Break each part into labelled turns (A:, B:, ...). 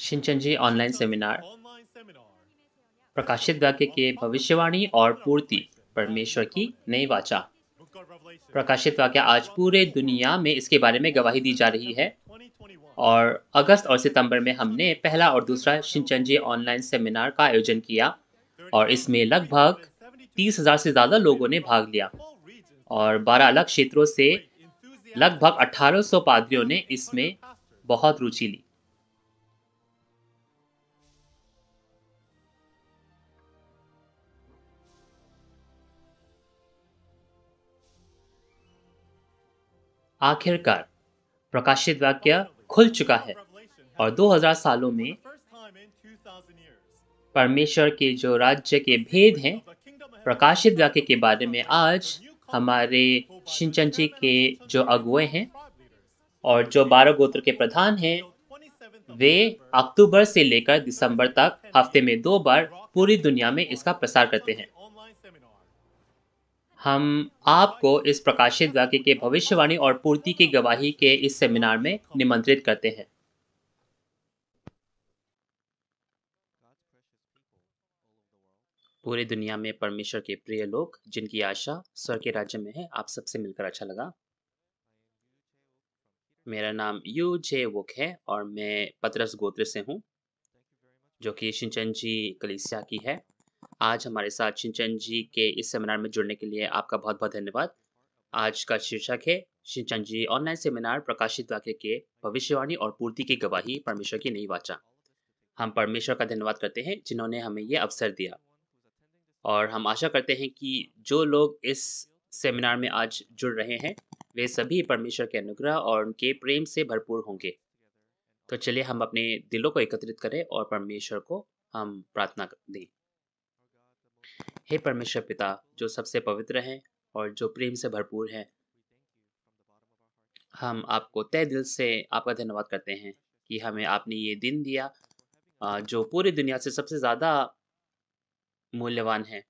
A: जी online seminar प्रकाशित वाक्य के भविष्यवाणी और पूर्ति परमेश्वर की नई वाचा प्रकाशित वाक्य आज पूरे दुनिया में इसके बारे में गवाही दी जा रही है और अगस्त और सितंबर में हमने पहला और दूसरा जी ऑनलाइन सेमिनार का आयोजन किया और इसमें लगभग तीस हजार से ज़्यादा लोगों ने भाग लिया और बारह अलग क्षेत्रों से लगभग 1800 पादरियों ने इसमें बहुत रुचि ली आखिरकार प्रकाशित वाक्य खुल चुका है और 2000 सालों में परमेश्वर के जो राज्य के भेद हैं प्रकाशित वाक्य के बारे में आज हमारे सिंचन जी के जो अगुए हैं और जो बारह गोत्र के प्रधान हैं वे अक्टूबर से लेकर दिसंबर तक हफ्ते में दो बार पूरी दुनिया में इसका प्रसार करते हैं हम आपको इस प्रकाशित वाक्य के भविष्यवाणी और पूर्ति की गवाही के इस सेमिनार में निमंत्रित करते हैं पूरी दुनिया में परमेश्वर के प्रिय लोग जिनकी आशा स्वर के राज्य में है आप सबसे मिलकर अच्छा लगा मेरा नाम यू जे वुक है और मैं पतरस गोत्र से हूँ जो कि शिंचन जी कलिसिया की है आज हमारे साथ सिंचन जी के इस सेमिनार में जुड़ने के लिए आपका बहुत बहुत धन्यवाद आज का शीर्षक है सिंचन जी ऑनलाइन सेमिनार प्रकाशित वाक्य के भविष्यवाणी और पूर्ति की गवाही परमेश्वर की नई वाचा हम परमेश्वर का धन्यवाद करते हैं जिन्होंने हमें ये अवसर दिया और हम आशा करते हैं कि जो लोग इस सेमिनार में आज जुड़ रहे हैं वे सभी परमेश्वर के अनुग्रह और उनके प्रेम से भरपूर होंगे तो चलिए हम अपने दिलों को एकत्रित करें और परमेश्वर को हम प्रार्थना दें हे परमेश्वर पिता जो सबसे पवित्र हैं और जो प्रेम से भरपूर हैं हम आपको तय दिल से आपका धन्यवाद करते हैं कि हमें आपने ये दिन दिया जो पूरी दुनिया से सबसे ज़्यादा मूल्यवान है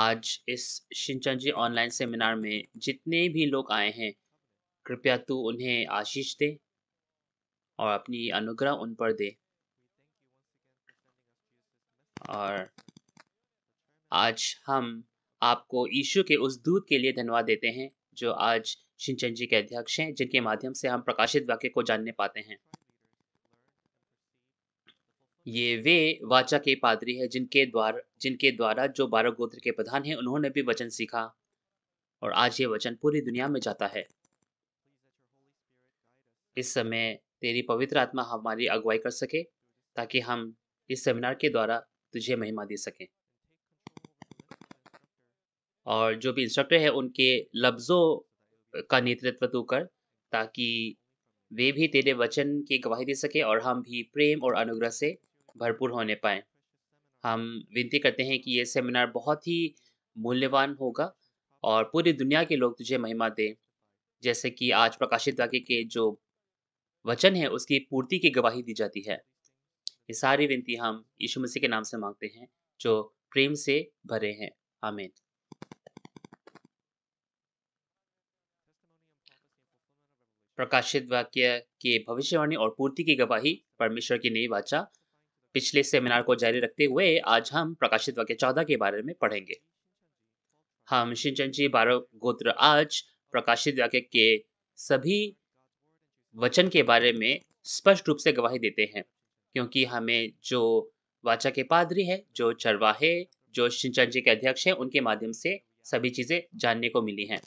A: आज इस शिंचनजी ऑनलाइन सेमिनार में जितने भी लोग आए हैं कृपया तू उन्हें आशीष दे और अपनी अनुग्रह उन पर दे और आज हम आपको ईशु के उस दूत के लिए धन्यवाद देते हैं जो आज शिंचन जी के अध्यक्ष हैं जिनके माध्यम से हम प्रकाशित वाक्य को जानने पाते हैं ये वे वाचा के पादरी है जिनके द्वारा जिनके द्वारा जो बारह गोत्र के प्रधान हैं उन्होंने भी वचन सीखा और आज ये वचन पूरी दुनिया में जाता है इस समय तेरी पवित्र आत्मा हमारी अगुवाई कर सके ताकि हम इस सेमिनार के द्वारा तुझे महिमा दे सकें और जो भी इंस्ट्रक्टर है उनके लफ्ज़ों का नेतृत्व तू कर ताकि वे भी तेरे वचन की गवाही दे सके और हम भी प्रेम और अनुग्रह से भरपूर होने पाए हम विनती करते हैं कि ये सेमिनार बहुत ही मूल्यवान होगा और पूरी दुनिया के लोग तुझे महिमा दें जैसे कि आज प्रकाशित वाक्य के जो वचन है उसकी पूर्ति की गवाही दी जाती है ये सारी विनती हम यीशु मसीह के नाम से मांगते हैं जो प्रेम से भरे हैं आमीन प्रकाशित वाक्य के भविष्यवाणी और पूर्ति की गवाही परमेश्वर की नई वाचा पिछले सेमिनार को जारी रखते हुए आज हम प्रकाशित वाक्य चौदह के बारे में पढ़ेंगे हम सिंचन जी बारह गोत्र आज प्रकाशित वाक्य के सभी वचन के बारे में स्पष्ट रूप से गवाही देते हैं क्योंकि हमें जो वाचा के पादरी है जो चरवाहे जो शिंचन जी के अध्यक्ष हैं उनके माध्यम से सभी चीज़ें जानने को मिली हैं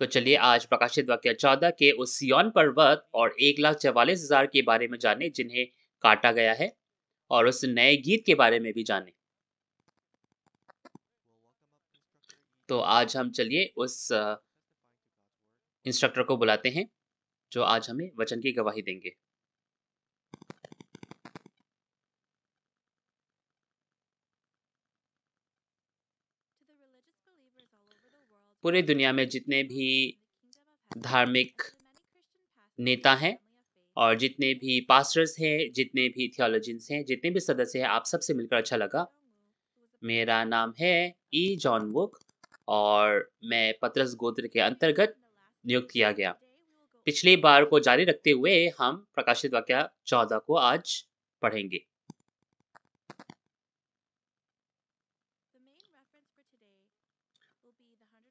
A: तो चलिए आज प्रकाशित वाक्य चौदह के उस सियोन पर्वत और एक लाख चवालीस हजार के बारे में जाने जिन्हें काटा गया है और उस नए गीत के बारे में भी जाने तो आज हम चलिए उस इंस्ट्रक्टर को बुलाते हैं जो आज हमें वचन की गवाही देंगे पूरे दुनिया में जितने भी धार्मिक नेता हैं और जितने भी पास्टर्स हैं जितने भी थियोलॉजिस्ट हैं जितने भी सदस्य हैं आप सबसे मिलकर अच्छा लगा मेरा नाम है ई जॉन बुक और मैं पत्रस गोत्र के अंतर्गत नियुक्त किया गया पिछली बार को जारी रखते हुए हम प्रकाशित वाक्य चौदह को आज पढ़ेंगे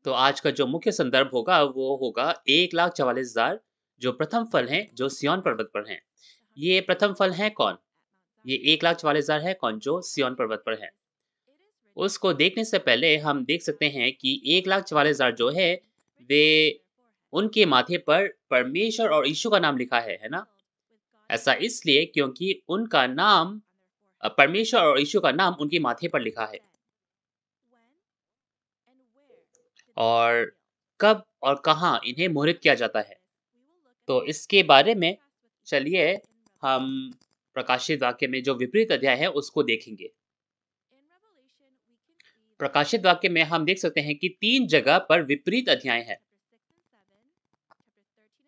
A: तो आज का जो मुख्य संदर्भ होगा वो होगा एक लाख चवालीस हजार जो प्रथम फल हैं जो सियोन पर्वत पर हैं ये प्रथम फल हैं कौन ये एक लाख चवालीस हजार है कौन जो सियोन पर्वत पर है उसको देखने से पहले हम देख सकते हैं कि एक लाख चवालीस हजार जो है वे उनके माथे पर परमेश्वर और यीशु का नाम लिखा है है ना ऐसा इसलिए क्योंकि उनका नाम परमेश्वर और यीशु का नाम उनके माथे पर लिखा है और कब और कहाँ इन्हें मोहित किया जाता है तो इसके बारे में चलिए हम प्रकाशित वाक्य में जो विपरीत अध्याय है उसको देखेंगे प्रकाशित वाक्य में हम देख सकते हैं कि तीन जगह पर विपरीत अध्याय है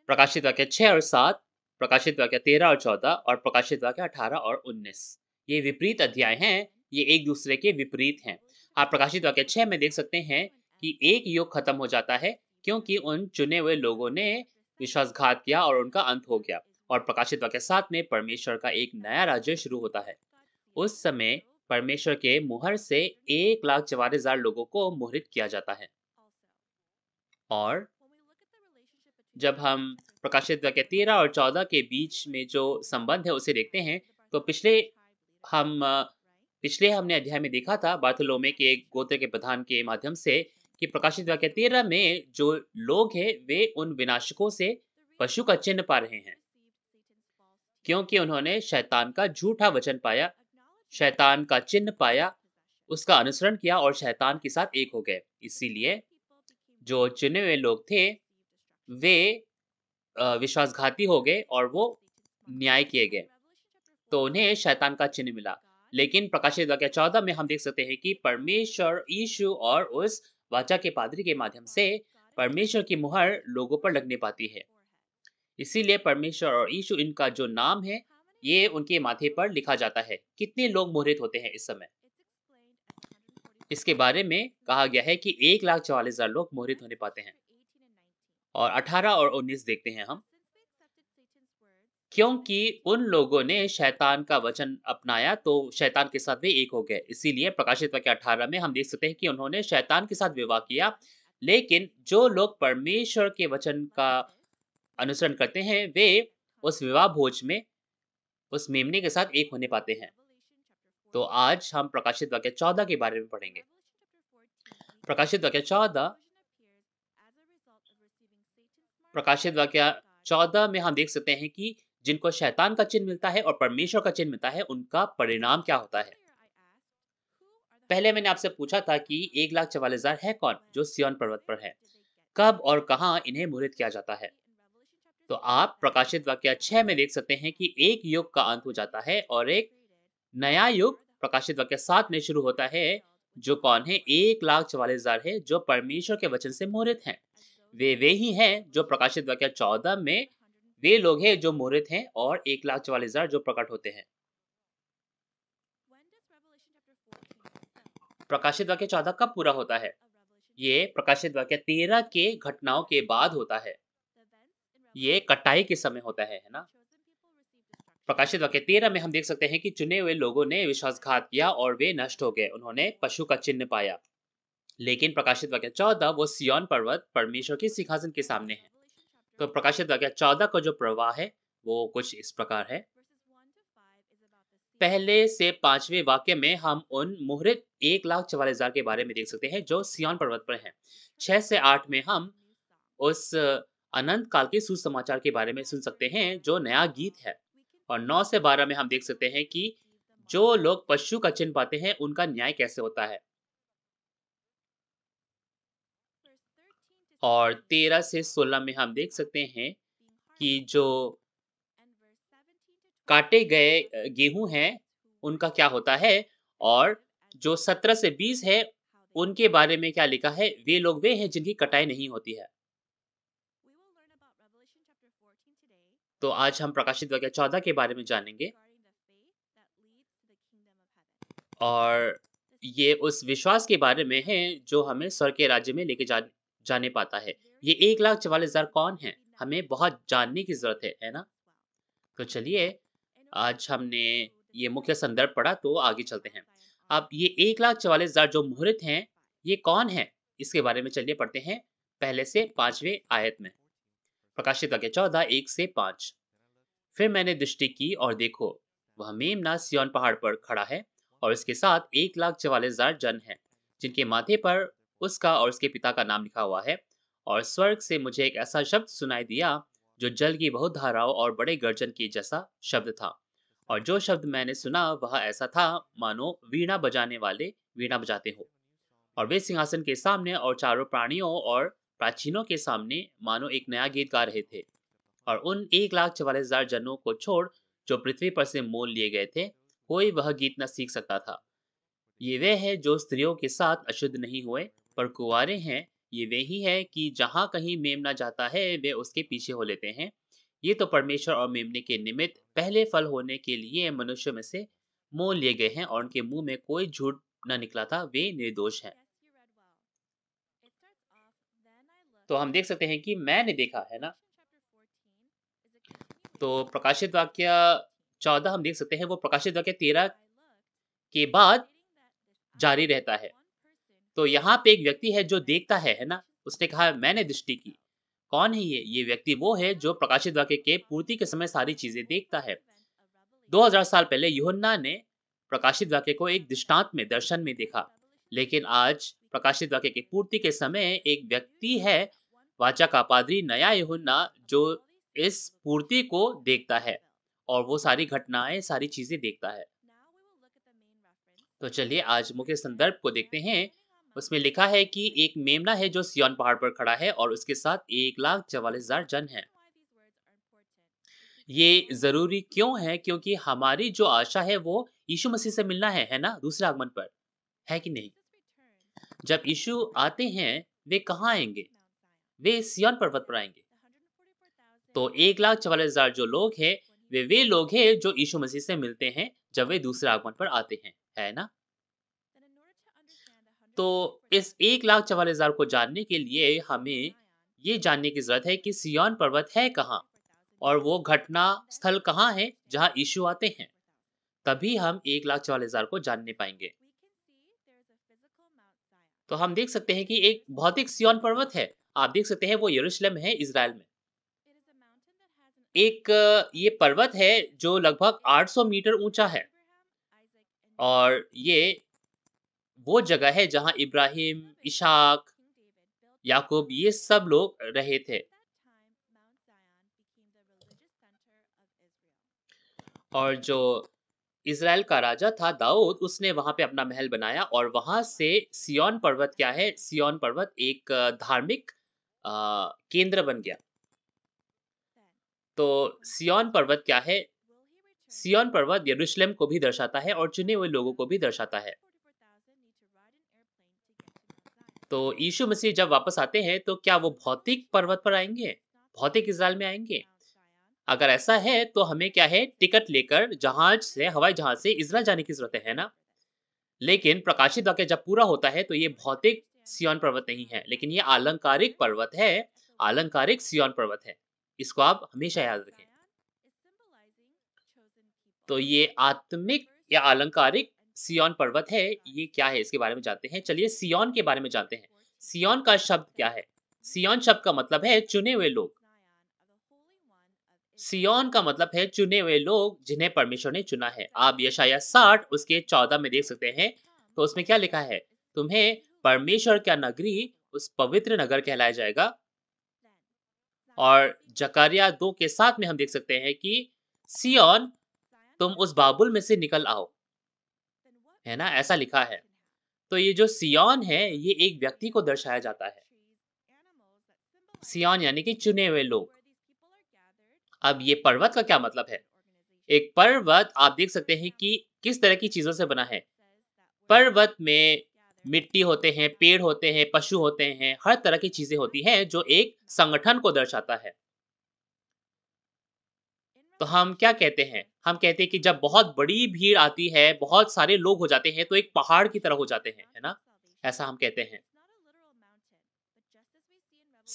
A: प्रकाशित वाक्य छः और सात प्रकाशित वाक्य तेरह और चौदह और प्रकाशित वाक्य अठारह और उन्नीस ये विपरीत अध्याय हैं ये एक दूसरे के विपरीत हैं आप प्रकाशित वाक्य छह में देख सकते हैं कि एक योग खत्म हो जाता है क्योंकि उन चुने हुए लोगों ने विश्वासघात किया और उनका अंत हो गया और प्रकाशित के साथ में परमेश्वर का एक नया राज्य शुरू होता है उस समय परमेश्वर के मुहर से एक लाख चवालीस हजार लोगों को मोहरित किया जाता है और जब हम प्रकाशित के तेरह और चौदह के बीच में जो संबंध है उसे देखते हैं तो पिछले हम पिछले हमने अध्याय में देखा था बाथलोमे के गोत्र के प्रधान के माध्यम से कि प्रकाशित वाक्य तेरह में जो लोग हैं वे उन विनाशकों से पशु का चिन्ह पा रहे हैं क्योंकि उन्होंने शैतान का झूठा वचन पाया शैतान का चिन्ह पाया उसका अनुसरण किया और शैतान के साथ एक हो गए इसीलिए जो चुने हुए लोग थे वे विश्वासघाती हो गए और वो न्याय किए गए तो उन्हें शैतान का चिन्ह मिला लेकिन प्रकाशित वाक्य चौदह में हम देख सकते हैं कि परमेश्वर यीशु और उस वाचा के पादरी के माध्यम से परमेश्वर की मुहर लोगों पर लगने पाती है इसीलिए परमेश्वर और यीशु इनका जो नाम है ये उनके माथे पर लिखा जाता है कितने लोग मोहरित होते हैं इस समय इसके बारे में कहा गया है कि एक लाख चौवालीस हजार लोग मोहरित होने पाते हैं और 18 और 19 देखते हैं हम क्योंकि उन लोगों ने शैतान का वचन अपनाया तो शैतान के साथ वे एक हो गए इसीलिए प्रकाशित वाक्य अठारह में हम देख सकते हैं कि उन्होंने शैतान के साथ विवाह किया लेकिन जो लोग परमेश्वर के वचन का अनुसरण करते हैं वे उस विवाह भोज में उस मेमने के साथ एक होने पाते हैं तो आज हम प्रकाशित वाक्य चौदह के बारे में पढ़ेंगे प्रकाशित वाक्य चौदह प्रकाशित वाक्य चौदह में हम देख सकते हैं कि जिनको शैतान का चिन्ह मिलता है और परमेश्वर का चिन्ह मिलता है उनका परिणाम क्या होता है पहले मैंने आपसे पूछा था कि एक लाख चवालीस हजार है कौन जो सियोन पर्वत पर है कब और कहाँ इन्हें मुहूर्त किया जाता है तो आप प्रकाशित वाक्य छह में देख सकते हैं कि एक युग का अंत हो जाता है और एक नया युग प्रकाशित वाक्य सात में शुरू होता है जो कौन है एक लाख चवालीस हजार है जो परमेश्वर के वचन से मोहित हैं वे वे ही हैं जो प्रकाशित वाक्य चौदह में वे लोग हैं जो मोरित हैं और एक लाख चवालीस हजार जो प्रकट होते हैं प्रकाशित वाक्य चौदह कब पूरा होता है ये प्रकाशित वाक्य तेरह के घटनाओं के बाद होता है ये कटाई के समय होता है है ना प्रकाशित वाक्य तेरह में हम देख सकते हैं कि चुने हुए लोगों ने विश्वासघात किया और वे नष्ट हो गए उन्होंने पशु का चिन्ह पाया लेकिन प्रकाशित वाक्य चौदह वो सियोन पर्वत परमेश्वर के सिंहासन के सामने है तो प्रकाशित वाक्य चौदह का जो प्रवाह है वो कुछ इस प्रकार है पहले से पांचवें वाक्य में हम उन मुहरित एक लाख चवालीस हजार के बारे में देख सकते हैं जो सियान पर्वत पर हैं छह से आठ में हम उस अनंत काल के सुसमाचार के बारे में सुन सकते हैं जो नया गीत है और नौ से बारह में हम देख सकते हैं कि जो लोग पशु का चिन्ह पाते हैं उनका न्याय कैसे होता है और तेरह से सोलह में हम देख सकते हैं कि जो काटे गए गेहूं हैं उनका क्या होता है और जो सत्रह से बीस है उनके बारे में क्या लिखा है वे लोग वे हैं जिनकी कटाई नहीं होती है तो आज हम प्रकाशित वाक्य चौदह के बारे में जानेंगे और ये उस विश्वास के बारे में है जो हमें स्वर के राज्य में लेके जाने जाने पाता है ये एक लाख चवालीस हजार कौन है हमें बहुत जानने की जरूरत है है ना तो चलिए आज हमने ये मुख्य संदर्भ पढ़ा तो आगे चलते हैं अब ये एक लाख चवालीस हजार जो मुहूर्त हैं ये कौन है इसके बारे में चलिए पढ़ते हैं पहले से पांचवे आयत में प्रकाशित वाक्य चौदह एक से पांच फिर मैंने दृष्टि की और देखो वह मेमना सियोन पहाड़ पर खड़ा है और इसके साथ एक लाख चवालीस हजार जन है जिनके माथे पर उसका और उसके पिता का नाम लिखा हुआ है और स्वर्ग से मुझे एक ऐसा शब्द सुनाई दिया जो जल की बहुत धाराओं और बड़े गर्जन के जैसा शब्द था और जो शब्द मैंने सुना वह ऐसा था मानो वीणा बजाने वाले वीणा बजाते हो और वे सिंहासन के सामने और चारों प्राणियों और प्राचीनों के सामने मानो एक नया गीत गा रहे थे और उन एक लाख चवालीस हजार जनों को छोड़ जो पृथ्वी पर से मोल लिए गए थे कोई वह गीत न सीख सकता था ये वे है जो स्त्रियों के साथ अशुद्ध नहीं हुए पर कुंवारे हैं ये वे ही है कि जहाँ कहीं मेमना जाता है वे उसके पीछे हो लेते हैं ये तो परमेश्वर और मेमने के निमित्त पहले फल होने के लिए मनुष्य में से मोह लिए गए हैं और उनके मुंह में कोई झूठ न निकला था वे निर्दोष हैं तो हम देख सकते हैं कि मैंने देखा है ना तो प्रकाशित वाक्य चौदह हम देख सकते हैं वो प्रकाशित वाक्य तेरह के बाद जारी रहता है तो यहाँ पे एक व्यक्ति है जो देखता है है ना उसने कहा मैंने दृष्टि की कौन है ये ये व्यक्ति वो है जो प्रकाशित वाक्य के पूर्ति के समय सारी चीजें देखता है 2000 साल पहले युहन्ना ने प्रकाशित वाक्य को एक दृष्टांत में दर्शन में देखा लेकिन आज प्रकाशित वाक्य की पूर्ति के समय एक व्यक्ति है वाचा का पादरी नया युहन्ना जो इस पूर्ति को देखता है और वो सारी घटनाएं सारी चीजें देखता है तो चलिए आज मुख्य संदर्भ को देखते हैं उसमें लिखा है कि एक मेमना है जो सियोन पहाड़ पर खड़ा है और उसके साथ एक लाख चवालीस हजार जन है ये ज़रूरी क्यों है क्योंकि हमारी जो आशा है वो यीशु मसीह से मिलना है है ना दूसरे आगमन पर है कि नहीं जब यीशु आते हैं वे कहाँ आएंगे वे सियोन पर्वत पर आएंगे तो एक लाख चवालीस हजार जो लोग हैं वे वे लोग हैं जो यीशु मसीह से मिलते हैं जब वे दूसरे आगमन पर आते हैं है ना तो इस एक लाख चवालीस हजार को जानने के लिए हमें ये जानने की जरूरत है कि सियोन पर्वत है कहाँ और वो घटना स्थल कहाँ है जहाँ इशू आते हैं तभी हम एक लाख चवालीस हजार को जानने पाएंगे तो हम देख सकते हैं कि एक भौतिक सियोन पर्वत है आप देख सकते हैं वो यरूशलेम है इसराइल में एक ये पर्वत है जो लगभग 800 मीटर ऊंचा है और ये वो जगह है जहां इब्राहिम इशाक याकूब ये सब लोग रहे थे और जो इसराइल का राजा था दाऊद उसने वहां पे अपना महल बनाया और वहां से सियोन पर्वत क्या है सियोन पर्वत एक धार्मिक केंद्र बन गया तो सियोन पर्वत क्या है सियोन पर्वत यरूशलेम को भी दर्शाता है और चुने हुए लोगों को भी दर्शाता है तो यीशु मसीह जब वापस आते हैं तो क्या वो भौतिक पर्वत पर आएंगे भौतिक इसराइल में आएंगे अगर ऐसा है तो हमें क्या है टिकट लेकर जहाज से हवाई जहाज से इसराइल जाने की जरूरत है ना लेकिन प्रकाशित वाक्य जब पूरा होता है तो ये भौतिक सियोन पर्वत नहीं है लेकिन ये आलंकारिक पर्वत है आलंकारिक सियोन पर्वत है इसको आप हमेशा याद रखें तो ये आत्मिक या आलंकारिक सियोन पर्वत है ये क्या है इसके बारे में जानते हैं चलिए सियोन के बारे में जानते हैं सियोन का शब्द क्या है सियोन शब्द का मतलब है चुने हुए लोग सियोन का मतलब है चुने हुए लोग जिन्हें परमेश्वर ने चुना है आप यशाया साठ उसके चौदह में देख सकते हैं तो उसमें क्या लिखा है तुम्हें परमेश्वर का नगरी उस पवित्र नगर कहलाया जाएगा और जकारिया दो के साथ में हम देख सकते हैं कि सियोन तुम उस बाबुल में से निकल आओ है ना ऐसा लिखा है तो ये जो सियोन है ये एक व्यक्ति को दर्शाया जाता है सियोन यानी कि चुने हुए लोग अब ये पर्वत का क्या मतलब है एक पर्वत आप देख सकते हैं कि किस तरह की चीज़ों से बना है पर्वत में मिट्टी होते हैं पेड़ होते हैं पशु होते हैं हर तरह की चीज़ें होती हैं जो एक संगठन को दर्शाता है तो हम क्या कहते हैं हम कहते हैं कि जब बहुत बड़ी भीड़ आती है बहुत सारे लोग हो जाते हैं तो एक पहाड़ की तरह हो जाते हैं है ना ऐसा हम कहते हैं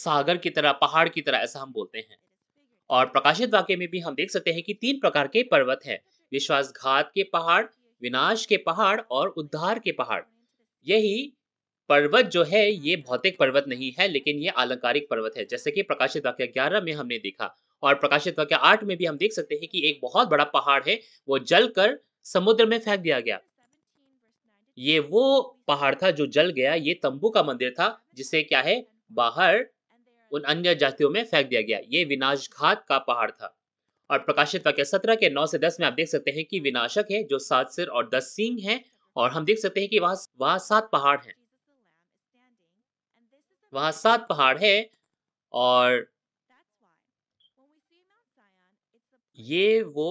A: सागर की तरह पहाड़ की तरह ऐसा हम बोलते हैं और प्रकाशित वाक्य में भी हम देख सकते हैं कि तीन प्रकार के पर्वत है विश्वासघात के पहाड़ विनाश के पहाड़ और उद्धार के पहाड़ यही पर्वत जो है ये भौतिक पर्वत नहीं है लेकिन ये आलंकारिक पर्वत है जैसे कि प्रकाशित वाक्य ग्यारह में हमने देखा और प्रकाशित वाक्य आठ में भी हम देख सकते हैं कि एक बहुत बड़ा पहाड़ है वो जल कर समुद्र में फेंक दिया गया ये वो पहाड़ था जो जल गया ये तंबू का मंदिर था जिसे क्या है बाहर उन अन्य जातियों में फेंक दिया गया ये विनाश का पहाड़ था और प्रकाशित वाक्य सत्रह के नौ से दस में आप देख सकते हैं कि विनाशक है जो सात सिर और दस सिंह है और हम देख सकते हैं कि वहां वहां सात पहाड़ हैं वहां सात पहाड़ है और ये वो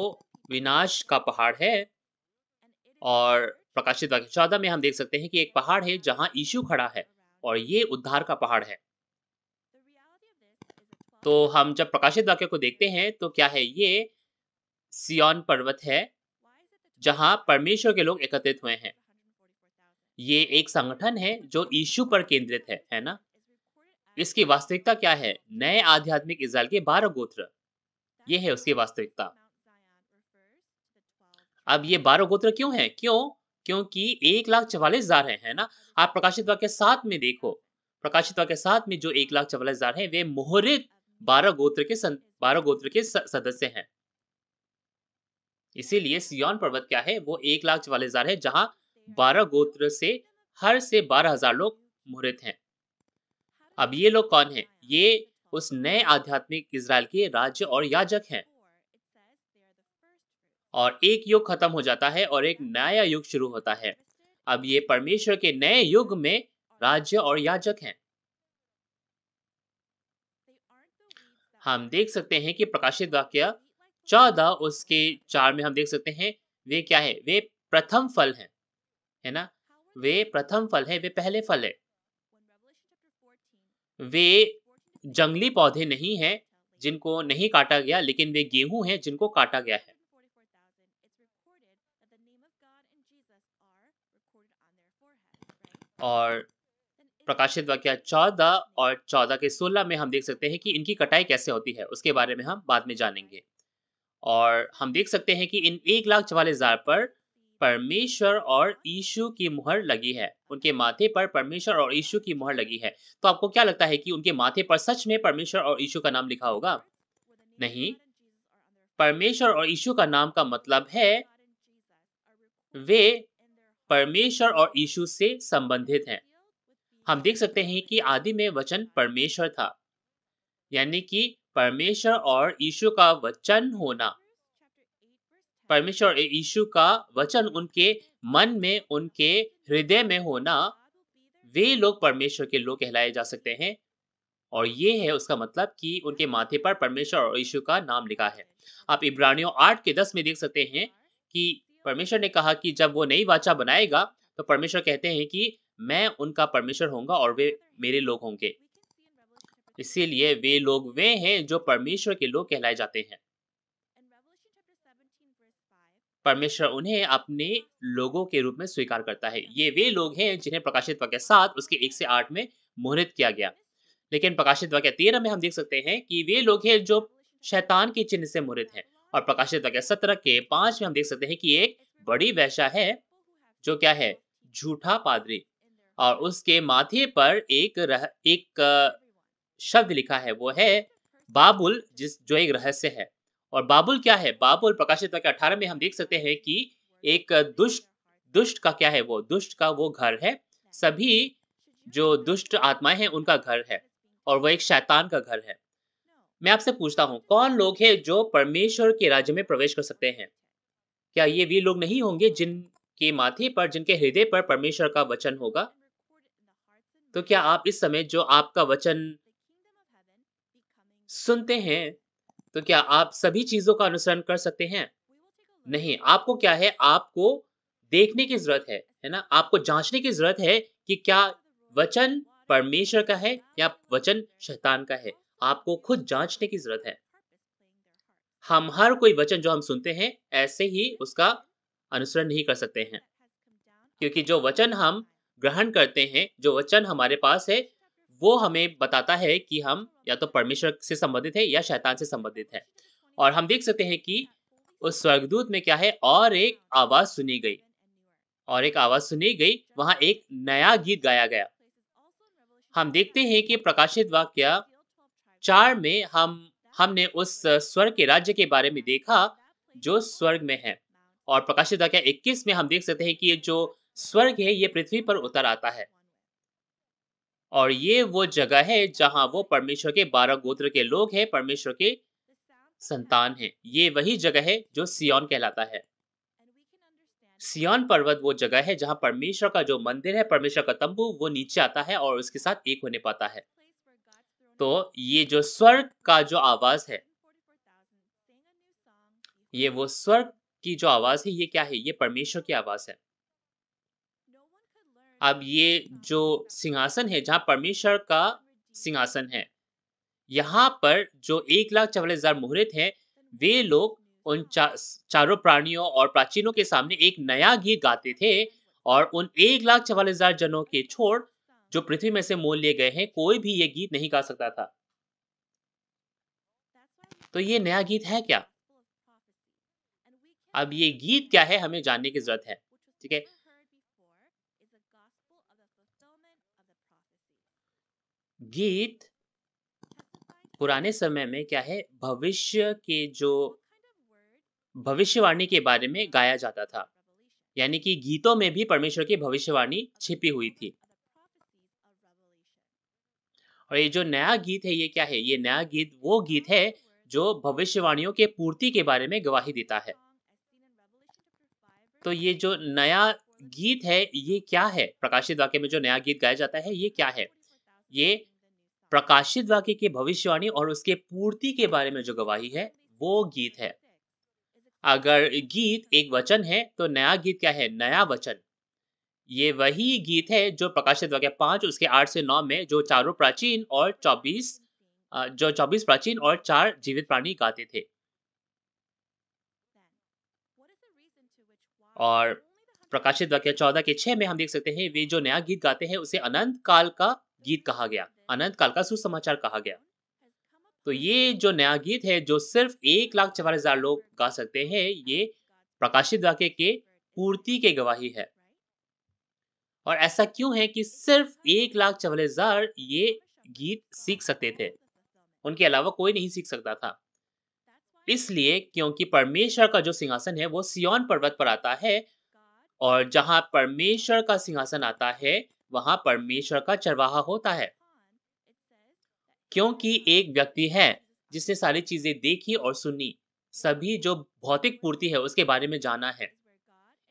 A: विनाश का पहाड़ है और प्रकाशित वाक्य चौदह में हम देख सकते हैं कि एक पहाड़ है जहां यीशु खड़ा है और ये उद्धार का पहाड़ है तो हम जब प्रकाशित वाक्य को देखते हैं तो क्या है ये सियोन पर्वत है जहां परमेश्वर के लोग एकत्रित हुए हैं ये एक संगठन है जो यीशु पर केंद्रित है है ना इसकी वास्तविकता क्या है नए आध्यात्मिक इसराइल के बारह गोत्र ये है उसकी वास्तविकता अब ये बारह गोत्र क्यों है क्यों क्योंकि एक लाख चवालीस हजार है, है ना आप प्रकाशित वाक्य साथ में देखो प्रकाशित वाक्य साथ में जो एक लाख चवालीस हजार है वे मोहरित बारह गोत्र के बारह गोत्र के सदस्य हैं इसीलिए सियोन पर्वत क्या है वो एक लाख चवालीस हजार है जहां बारह गोत्र से हर से बारह हजार लोग मोहरित हैं अब ये लोग कौन है ये उस नए आध्यात्मिक इसराइल के राज्य और याजक हैं और एक युग खत्म हो जाता है और एक नया युग शुरू होता है अब ये परमेश्वर के नए युग में राज्य और याजक हैं हम देख सकते हैं कि प्रकाशित वाक्य चौदह उसके चार में हम देख सकते हैं वे क्या है वे प्रथम फल हैं है ना वे प्रथम फल है वे पहले फल है वे जंगली पौधे नहीं हैं जिनको नहीं काटा गया लेकिन वे गेहूं हैं जिनको काटा गया है और प्रकाशित वाक्य चौदह और चौदह के सोलह में हम देख सकते हैं कि इनकी कटाई कैसे होती है उसके बारे में हम बाद में जानेंगे और हम देख सकते हैं कि इन एक लाख चवालीस हज़ार पर परमेश्वर और यीशु की मुहर लगी है उनके माथे पर परमेश्वर और यीशु की मुहर लगी है तो आपको क्या लगता है कि उनके माथे पर सच में परमेश्वर और यीशु का नाम लिखा होगा नहीं परमेश्वर और यीशु का नाम का मतलब है वे परमेश्वर और यीशु से संबंधित हैं हम देख सकते हैं कि आदि में वचन परमेश्वर था यानी कि परमेश्वर और यीशु का वचन होना परमेश्वर यीशु का वचन उनके मन में उनके हृदय में होना वे लोग परमेश्वर के लोग कहलाए जा सकते हैं और ये है उसका मतलब कि उनके माथे पर परमेश्वर और यीशु का नाम लिखा है आप इब्रानियों आठ के दस में देख सकते हैं कि परमेश्वर ने कहा कि जब वो नई वाचा बनाएगा तो परमेश्वर कहते हैं कि मैं उनका परमेश्वर होऊंगा और वे मेरे लोग होंगे इसीलिए वे लोग वे हैं जो परमेश्वर के लोग कहलाए जाते हैं परमेश्वर उन्हें अपने लोगों के रूप में स्वीकार करता है ये वे लोग हैं जिन्हें प्रकाशित वाक्य सात उसके एक से आठ में मोहित किया गया लेकिन प्रकाशित वाक्य तेरह में हम देख सकते हैं कि वे लोग हैं जो शैतान के चिन्ह से मोहित हैं और प्रकाशित वाक्य सत्रह के पांच में हम देख सकते हैं कि एक बड़ी वैशा है जो क्या है झूठा पादरी और उसके माथे पर एक रह, एक शब्द लिखा है वो है बाबुल जिस जो एक रहस्य है और बाबुल क्या है बाबुल प्रकाशित वाक्य अठारह में हम देख सकते हैं कि एक दुष्ट दुष्ट का क्या है वो दुष्ट का वो घर है सभी जो दुष्ट आत्माएं हैं उनका घर है और वह एक शैतान का घर है मैं आपसे पूछता हूं कौन लोग हैं जो परमेश्वर के राज्य में प्रवेश कर सकते हैं क्या ये वे लोग नहीं होंगे जिनके माथे पर जिनके हृदय पर परमेश्वर का वचन होगा तो क्या आप इस समय जो आपका वचन सुनते हैं तो क्या आप सभी चीजों का अनुसरण कर सकते हैं नहीं आपको क्या है आपको देखने की जरूरत है है ना आपको जांचने की जरूरत है कि क्या वचन परमेश्वर का है या वचन शैतान का है आपको खुद जांचने की जरूरत है हम हर कोई वचन जो हम सुनते हैं ऐसे ही उसका अनुसरण नहीं कर सकते हैं क्योंकि जो वचन हम ग्रहण करते हैं जो वचन हमारे पास है वो हमें बताता है कि हम या तो परमेश्वर से संबंधित है या शैतान से संबंधित है और हम देख सकते हैं कि उस स्वर्गदूत में क्या है और एक आवाज सुनी गई और एक आवाज सुनी गई वहां एक नया गीत गाया गया हम देखते हैं कि प्रकाशित वाक्य चार में हम हमने उस स्वर्ग के राज्य के बारे में देखा जो स्वर्ग में है और प्रकाशित वाक्य 21 में हम देख सकते हैं कि ये जो स्वर्ग है ये पृथ्वी पर उतर आता है और ये वो जगह है जहाँ वो परमेश्वर के बारह गोत्र के लोग हैं परमेश्वर के संतान हैं ये वही जगह है जो सियोन कहलाता है सियोन पर्वत वो जगह है जहां परमेश्वर का जो मंदिर है परमेश्वर का तंबू वो नीचे आता है और उसके साथ एक होने पाता है तो ये जो स्वर्ग का जो आवाज है ये वो स्वर्ग की जो आवाज है ये क्या है ये परमेश्वर की आवाज है अब ये जो सिंहासन है जहां परमेश्वर का सिंहासन है यहाँ पर जो एक लाख चवालीस हजार मुहूर्त है वे लोग उन चा, चारों प्राणियों और प्राचीनों के सामने एक नया गीत गाते थे और उन एक लाख चवालीस हजार जनों के छोड़ जो पृथ्वी में से मोल लिए गए हैं कोई भी ये गीत नहीं गा सकता था तो ये नया गीत है क्या अब ये गीत क्या है हमें जानने की जरूरत है ठीक है गीत पुराने समय में क्या है भविष्य के जो भविष्यवाणी के बारे में गाया जाता था यानी कि गीतों में भी परमेश्वर की भविष्यवाणी छिपी हुई थी और ये जो नया गीत है ये क्या है ये नया गीत वो गीत है जो भविष्यवाणियों के पूर्ति के बारे में गवाही देता है तो ये जो नया गीत है ये क्या है प्रकाशित वाक्य में जो नया गीत गाया जाता है ये क्या है ये प्रकाशित वाक्य की भविष्यवाणी और उसके पूर्ति के बारे में जो गवाही है वो गीत है अगर गीत एक वचन है तो नया गीत क्या है नया वचन ये वही गीत है जो प्रकाशित वाक्य पांच उसके आठ से नौ में जो चारों प्राचीन और चौबीस जो चौबीस प्राचीन और चार जीवित प्राणी गाते थे और प्रकाशित वाक्य चौदह के छह में हम देख सकते हैं वे जो नया गीत गाते हैं उसे अनंत काल का गीत कहा गया अनंत काल का सुसमाचार कहा गया तो ये जो नया गीत है जो सिर्फ एक लाख चवालीस हजार लोग गा सकते हैं ये प्रकाशित वाक्य के पूर्ति के गवाही है और ऐसा क्यों है कि सिर्फ एक लाख चवालीस हजार ये गीत सीख सकते थे उनके अलावा कोई नहीं सीख सकता था इसलिए क्योंकि परमेश्वर का जो सिंहासन है वो सियोन पर्वत पर आता है और जहां परमेश्वर का सिंहासन आता है वहां परमेश्वर का चरवाहा होता है क्योंकि एक व्यक्ति है जिसने सारी चीजें देखी और सुनी सभी जो भौतिक पूर्ति है उसके बारे में जाना है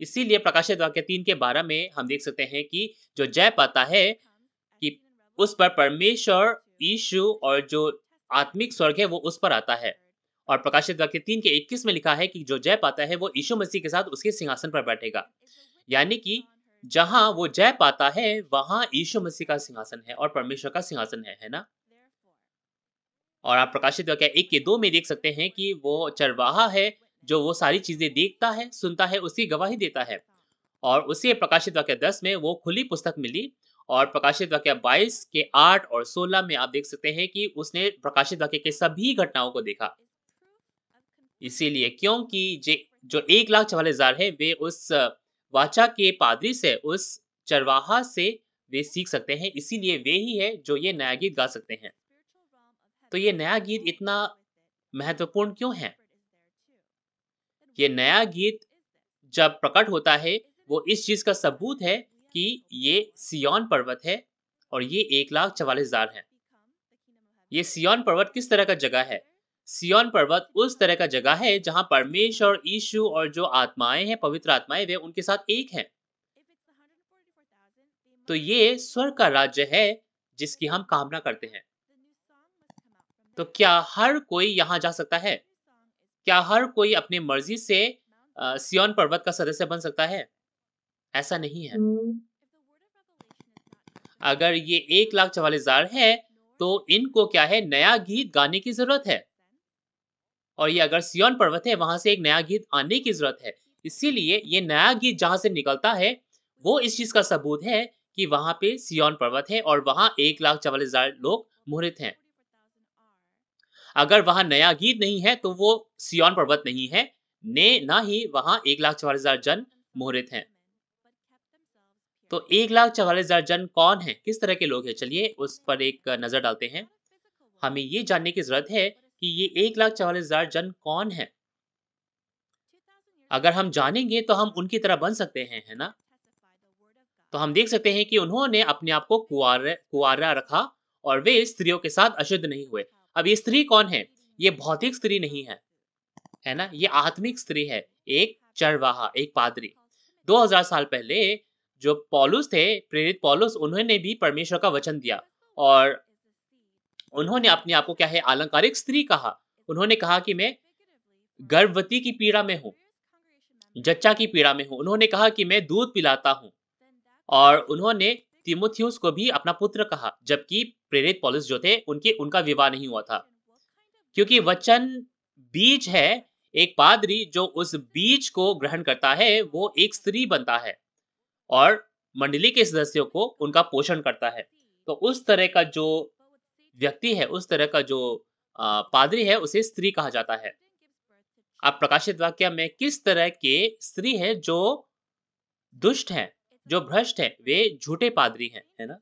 A: इसीलिए प्रकाशित वाक्य तीन के बारह में हम देख सकते हैं कि जो जय पाता है कि उस पर परमेश्वर यीशु और जो आत्मिक स्वर्ग है वो उस पर आता है और प्रकाशित वाक्य तीन के इक्कीस में लिखा है कि जो जय पाता है वो यीशु मसीह के साथ उसके सिंहासन पर बैठेगा यानी कि जहां वो जय पाता है वहां यीशु मसीह का सिंहासन है और परमेश्वर का सिंहासन है है ना और आप प्रकाशित वाक्य एक के दो में देख सकते हैं कि वो चरवाहा है जो वो सारी चीज़ें देखता है सुनता है उसकी गवाही देता है और उसे प्रकाशित वाक्य दस में वो खुली पुस्तक मिली और प्रकाशित वाक्य बाईस के आठ और सोलह में आप देख सकते हैं कि उसने प्रकाशित वाक्य के सभी घटनाओं को देखा इसीलिए क्योंकि जो एक लाख चवालीस हजार है वे उस वाचा के पादरी से उस चरवाहा से वे सीख सकते हैं इसीलिए वे ही है जो ये नया गीत गा सकते हैं तो ये नया गीत इतना महत्वपूर्ण क्यों है ये नया गीत जब प्रकट होता है वो इस चीज का सबूत है कि ये सियोन पर्वत है और ये एक लाख चवालीस हजार है ये सियोन पर्वत किस तरह का जगह है सियोन पर्वत उस तरह का जगह है जहां परमेश्वर और ईशु और जो आत्माएं हैं पवित्र आत्माएं वे उनके साथ एक हैं तो ये स्वर्ग का राज्य है जिसकी हम कामना करते हैं तो क्या हर कोई यहाँ जा सकता है क्या हर कोई अपनी मर्जी से सियोन पर्वत का सदस्य बन सकता है ऐसा नहीं है अगर ये एक लाख चवालीस हजार है तो इनको क्या है नया गीत गाने की जरूरत है और ये अगर सियोन पर्वत है वहां से एक नया गीत आने की जरूरत है इसीलिए ये नया गीत जहां से निकलता है वो इस चीज का सबूत है कि वहां पे सियोन पर्वत है और वहां एक लाख चवालीस हजार लोग मुहरित हैं अगर वहां नया गीत नहीं है तो वो सियोन पर्वत नहीं है ने ना ही वहां एक लाख चौवालीस हजार जन मोहरित हैं तो एक लाख चौवालीस हजार जन कौन है किस तरह के लोग हैं चलिए उस पर एक नज़र डालते हैं हमें ये जानने की ज़रूरत है कि ये एक लाख चौवालीस हजार जन कौन है अगर हम जानेंगे तो हम उनकी तरह बन सकते हैं है ना तो हम देख सकते हैं कि उन्होंने अपने आप को कुआर कुआरा रखा और वे स्त्रियों के साथ अशुद्ध नहीं हुए अब ये स्त्री कौन है ये भौतिक स्त्री नहीं है है ना ये आत्मिक स्त्री है एक चरवाहा एक पादरी 2000 साल पहले जो पॉलुस थे प्रेरित पॉलुस उन्होंने भी परमेश्वर का वचन दिया और उन्होंने अपने आप को क्या है आलंकारिक स्त्री कहा उन्होंने कहा कि मैं गर्भवती की पीड़ा में हूं जच्चा की पीड़ा में हूं उन्होंने कहा कि मैं दूध पिलाता हूं और उन्होंने तिमोथियस को भी अपना पुत्र कहा जबकि प्रेरित पॉलिस जो थे उनके उनका विवाह नहीं हुआ था क्योंकि वचन बीज है एक पादरी जो उस बीज को ग्रहण करता है वो एक स्त्री बनता है और मंडली के सदस्यों को उनका पोषण करता है तो उस तरह का जो व्यक्ति है उस तरह का जो पादरी है उसे स्त्री कहा जाता है आप प्रकाशित वाक्य में किस तरह के स्त्री है जो दुष्ट हैं जो भ्रष्ट है वे झूठे पादरी हैं है ना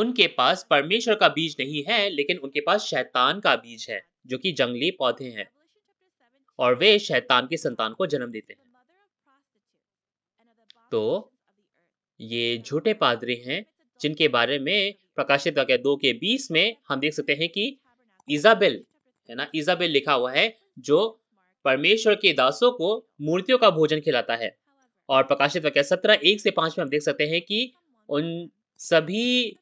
A: उनके पास परमेश्वर का बीज नहीं है लेकिन उनके पास शैतान का बीज है जो कि जंगली पौधे हैं और वे शैतान के संतान को जन्म देते हैं तो ये झूठे पादरी हैं जिनके बारे में प्रकाशित वाक्य दो के बीस में हम देख सकते हैं कि इजाबेल है ना इजाबेल लिखा हुआ है जो परमेश्वर के दासों को मूर्तियों का भोजन खिलाता है और प्रकाशित वाक्य सत्रह एक से पांच में हम देख सकते हैं कि उन सभी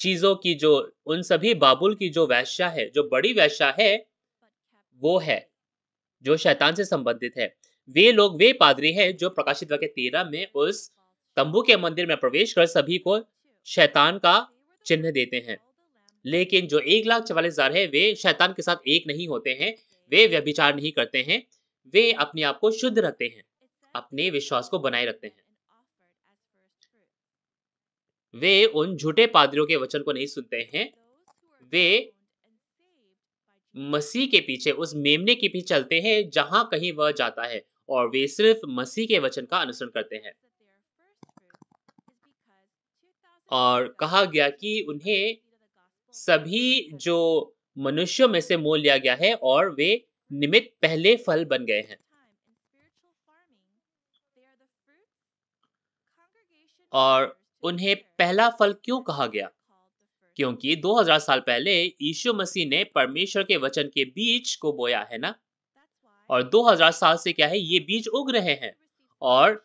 A: चीज़ों की जो उन सभी बाबुल की जो वैश्या है जो बड़ी वैश्या है वो है जो शैतान से संबंधित है वे लोग वे पादरी हैं जो प्रकाशित वाक्य तेरह में उस तंबू के मंदिर में प्रवेश कर सभी को शैतान का चिन्ह देते हैं लेकिन जो एक लाख चवालीस हजार है वे शैतान के साथ एक नहीं होते हैं वे व्यभिचार नहीं करते हैं वे अपने आप को शुद्ध रखते हैं अपने विश्वास को बनाए रखते हैं वे उन झूठे पादरियों के वचन को नहीं सुनते हैं वे मसीह के पीछे उस मेमने के पीछे चलते हैं जहां कहीं वह जाता है और वे सिर्फ मसीह के वचन का अनुसरण करते हैं और कहा गया कि उन्हें सभी जो मनुष्यों में से मोल लिया गया है और वे निमित पहले फल बन गए हैं और उन्हें पहला फल क्यों कहा गया क्योंकि 2000 साल पहले यीशु मसीह ने परमेश्वर के वचन के बीज को बोया है ना और 2000 साल से क्या है ये बीज उग रहे हैं और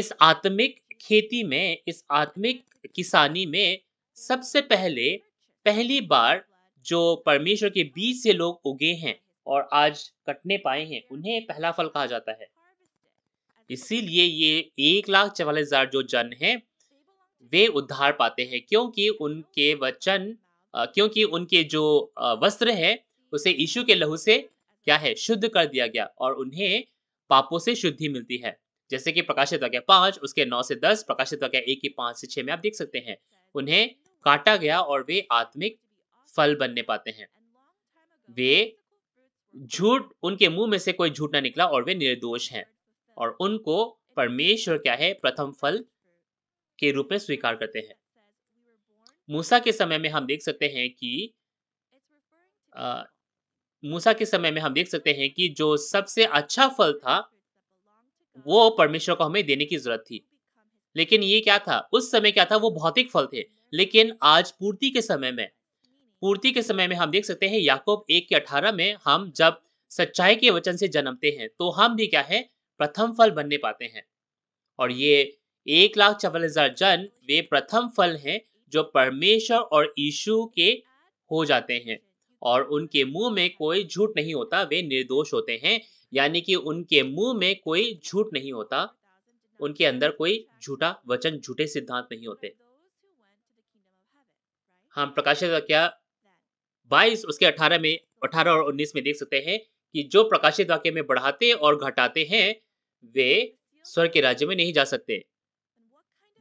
A: इस आत्मिक खेती में इस आत्मिक किसानी में सबसे पहले पहली बार जो परमेश्वर के बीच से लोग उगे हैं और आज कटने पाए हैं उन्हें पहला फल कहा जाता है इसीलिए ये एक लाख चवालीस हजार जो जन हैं वे उद्धार पाते हैं क्योंकि उनके वचन क्योंकि उनके जो वस्त्र है उसे यीशु के लहू से क्या है शुद्ध कर दिया गया और उन्हें पापों से शुद्धि मिलती है जैसे कि प्रकाशित वाक्य पांच उसके नौ से दस प्रकाशित वाक्य एक की पांच से छह में आप देख सकते हैं उन्हें काटा गया और वे आत्मिक फल बनने पाते हैं वे झूठ उनके मुंह में से कोई झूठ ना निकला और वे निर्दोष हैं और उनको परमेश्वर क्या है प्रथम फल के रूप में स्वीकार करते हैं मूसा के समय में हम देख सकते हैं कि मूसा के समय में हम देख सकते हैं कि जो सबसे अच्छा फल था वो परमेश्वर को हमें देने की जरूरत थी लेकिन ये क्या था उस समय क्या था वो भौतिक फल थे लेकिन आज पूर्ति के समय में पूर्ति के समय में हम देख सकते हैं याकूब एक के अठारह में हम जब सच्चाई के वचन से जन्मते हैं तो हम भी क्या है प्रथम फल बनने पाते हैं और ये एक लाख चौवन हजार जन वे प्रथम फल हैं जो परमेश्वर और यीशु के हो जाते हैं और उनके मुंह में कोई झूठ नहीं होता वे निर्दोष होते हैं यानी कि उनके मुंह में कोई झूठ नहीं होता उनके अंदर कोई झूठा वचन झूठे सिद्धांत नहीं होते हम प्रकाशित क्या बाईस उसके अठारह में अठारह और उन्नीस में देख सकते हैं कि जो प्रकाशित वाक्य में बढ़ाते और घटाते हैं वे स्वर के राज्य में नहीं जा सकते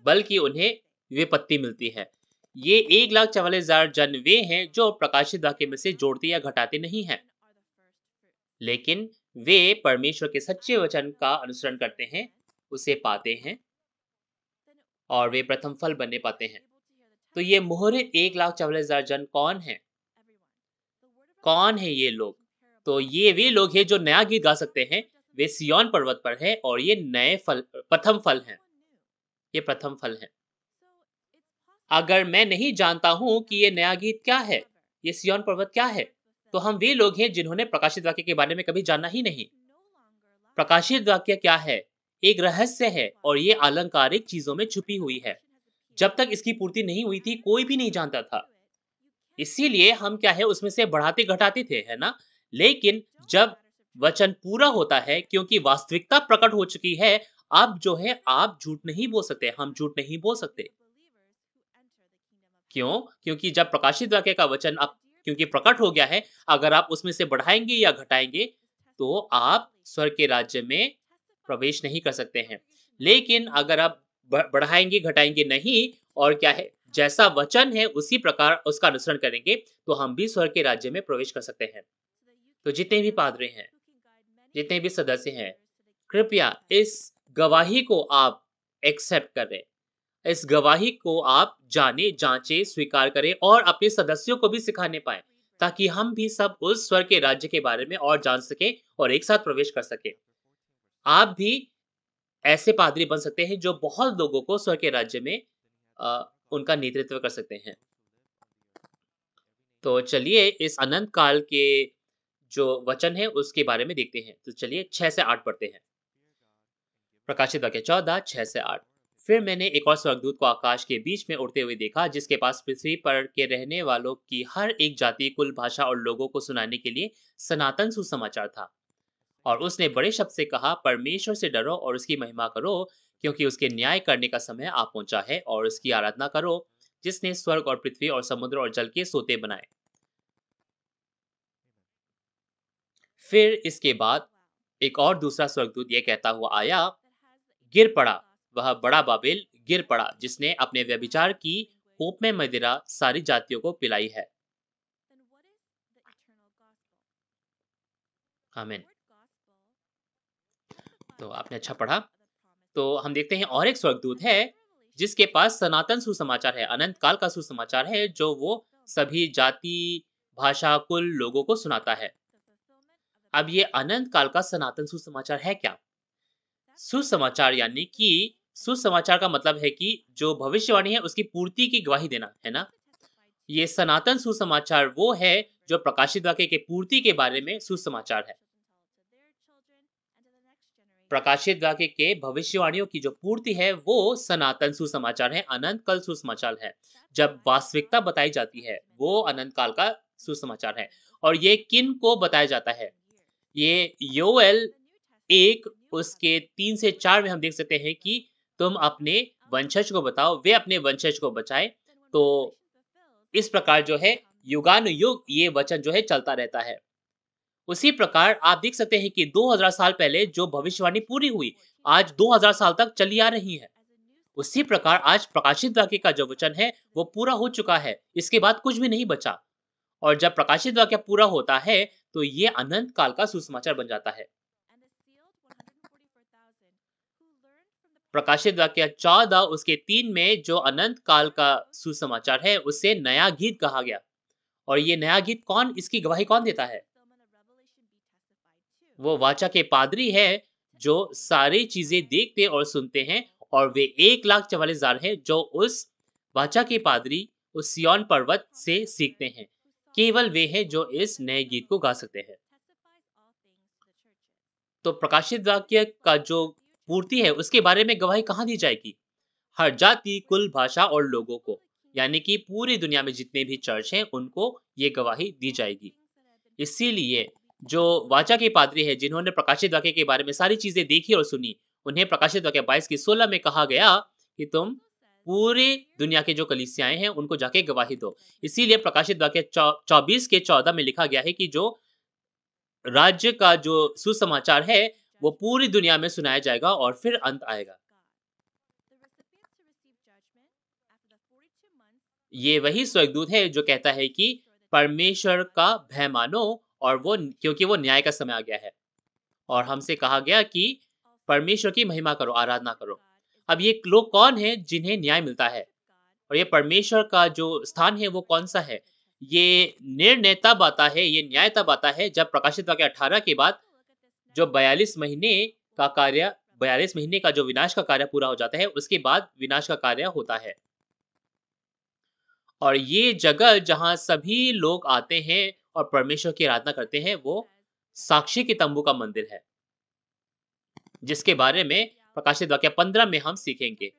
A: बल्कि उन्हें विपत्ति मिलती है ये एक लाख चवालीस हजार जन वे हैं जो प्रकाशित वाक्य में से जोड़ते या घटाते नहीं हैं लेकिन वे परमेश्वर के सच्चे वचन का अनुसरण करते हैं उसे पाते हैं और वे प्रथम फल बनने पाते हैं तो ये मोहरित एक लाख चवालीस हजार जन कौन है कौन है ये लोग तो ये वे लोग हैं जो नया गीत गा सकते हैं वे सियोन पर्वत पर हैं और ये नए फल प्रथम फल हैं ये प्रथम फल हैं अगर मैं नहीं जानता हूं कि ये नया गीत क्या है ये सियोन पर्वत क्या है तो हम वे लोग हैं जिन्होंने प्रकाशित वाक्य के बारे में कभी जाना ही नहीं प्रकाशित वाक्य क्या है एक रहस्य है और ये आलंकारिक चीजों में छुपी हुई है जब तक इसकी पूर्ति नहीं हुई थी कोई भी नहीं जानता था इसीलिए हम क्या है उसमें से बढ़ाते घटाते थे है ना लेकिन जब वचन पूरा होता है क्योंकि वास्तविकता प्रकट हो चुकी है अब जो है आप झूठ नहीं बोल सकते हम झूठ नहीं बोल सकते क्यों क्योंकि जब प्रकाशित वाक्य का वचन अब क्योंकि प्रकट हो गया है अगर आप उसमें से बढ़ाएंगे या घटाएंगे तो आप स्वर्ग के राज्य में प्रवेश नहीं कर सकते हैं लेकिन अगर आप बढ़ाएंगे घटाएंगे नहीं और क्या है जैसा वचन है उसी प्रकार उसका अनुसरण करेंगे तो हम भी स्वर्ग के राज्य में प्रवेश कर सकते हैं तो जितने भी पादरे हैं जितने भी सदस्य हैं कृपया इस गवाही को आप एक्सेप्ट करें इस गवाही को आप जाने जांचे स्वीकार करें और अपने सदस्यों को भी सिखाने पाए ताकि हम भी सब उस स्वर के राज्य के बारे में और जान सके और एक साथ प्रवेश कर सके आप भी ऐसे पादरी बन सकते हैं जो बहुत लोगों को स्वर के राज्य में उनका नेतृत्व कर सकते हैं तो चलिए इस अनंत काल के जो वचन है उसके बारे में देखते हैं तो चलिए छह से आठ पढ़ते हैं प्रकाशित वाक्य चौदह छह से आठ फिर मैंने एक और स्वर्गदूत को आकाश के बीच में उड़ते हुए देखा जिसके पास पृथ्वी पर के रहने वालों की हर एक जाति कुल भाषा और लोगों को सुनाने के लिए सनातन सुसमाचार था और उसने बड़े शब्द से कहा परमेश्वर से डरो और उसकी महिमा करो क्योंकि उसके न्याय करने का समय आ पहुंचा है और उसकी आराधना करो जिसने स्वर्ग और पृथ्वी और समुद्र और जल के सोते बनाए फिर इसके बाद एक और दूसरा स्वर्गदूत यह कहता हुआ आया गिर पड़ा वह बड़ा बाबिल गिर पड़ा जिसने अपने व्यभिचार की कोप में मदिरा सारी जातियों को पिलाई है तो आपने अच्छा पढ़ा तो हम देखते हैं और एक स्वर्गदूत है जिसके पास सनातन सुसमाचार है अनंत काल का सुसमाचार है जो वो सभी जाति भाषा कुल लोगों को सुनाता है अब ये अनंत काल का सनातन सुसमाचार है क्या सुसमाचार यानी कि सुसमाचार का मतलब है कि जो भविष्यवाणी है उसकी पूर्ति की गवाही देना है ना ये सनातन सुसमाचार वो है जो प्रकाशित वाक्य के पूर्ति के बारे में सुसमाचार है प्रकाशित वाक्य के भविष्यवाणियों की जो पूर्ति है वो सनातन सुसमाचार है अनंत काल सुसमाचार है जब वास्तविकता बताई जाती है वो अनंत काल का सुसमाचार है और ये किन को बताया जाता है ये योएल एक उसके तीन से चार में हम देख सकते हैं कि तुम अपने वंशज को बताओ वे अपने वंशज को बचाए तो इस प्रकार जो है युगानुयुग ये वचन जो है चलता रहता है उसी प्रकार आप देख सकते हैं कि 2000 साल पहले जो भविष्यवाणी पूरी हुई आज 2000 साल तक चली आ रही है उसी प्रकार आज प्रकाशित वाक्य का जो वचन है वो पूरा हो चुका है इसके बाद कुछ भी नहीं बचा और जब प्रकाशित वाक्य पूरा होता है तो ये अनंत काल का सुसमाचार बन जाता है प्रकाशित वाक्य चौदह उसके तीन में जो अनंत काल का सुसमाचार है उसे नया गीत कहा गया और ये नया गीत कौन इसकी गवाही कौन देता है वो वाचा के पादरी है जो सारी चीजें देखते और सुनते हैं और वे एक लाख चवालीस हजार है जो उस वाचा के पादरी उस सियोन पर्वत से सीखते हैं केवल वे हैं जो इस नए गीत को गा सकते हैं तो प्रकाशित वाक्य का जो पूर्ति है उसके बारे में गवाही कहाँ दी जाएगी हर जाति कुल भाषा और लोगों को यानी कि पूरी दुनिया में जितने भी चर्च हैं उनको ये गवाही दी जाएगी इसीलिए जो वाचा के पादरी है जिन्होंने प्रकाशित वाक्य के बारे में सारी चीजें देखी और सुनी उन्हें प्रकाशित वाक्य बाईस की सोलह में कहा गया कि तुम पूरे दुनिया के जो कलिसियाए हैं उनको जाके गवाही दो इसीलिए प्रकाशित वाक्य चौबीस के चौदह में लिखा गया है कि जो राज्य का जो सुसमाचार है वो पूरी दुनिया में सुनाया जाएगा और फिर अंत आएगा ये वही स्वर्गदूत है जो कहता है कि परमेश्वर का भय मानो और वो क्योंकि वो न्याय का समय आ गया है और हमसे कहा गया कि परमेश्वर की महिमा करो आराधना करो अब ये लोग कौन है जिन्हें न्याय मिलता है और ये परमेश्वर का जो स्थान है वो कौन सा है ये निर्णय तब आता है ये न्याय तब आता है जब प्रकाशित वाक्य अठारह के बाद जो बयालीस महीने का कार्य बयालीस महीने का जो विनाश का कार्य पूरा हो जाता है उसके बाद विनाश का कार्य होता है और ये जगह जहां सभी लोग आते हैं और परमेश्वर की आराधना करते हैं वो साक्षी के तंबू का मंदिर है जिसके बारे में प्रकाशित वाक्य पंद्रह में हम सीखेंगे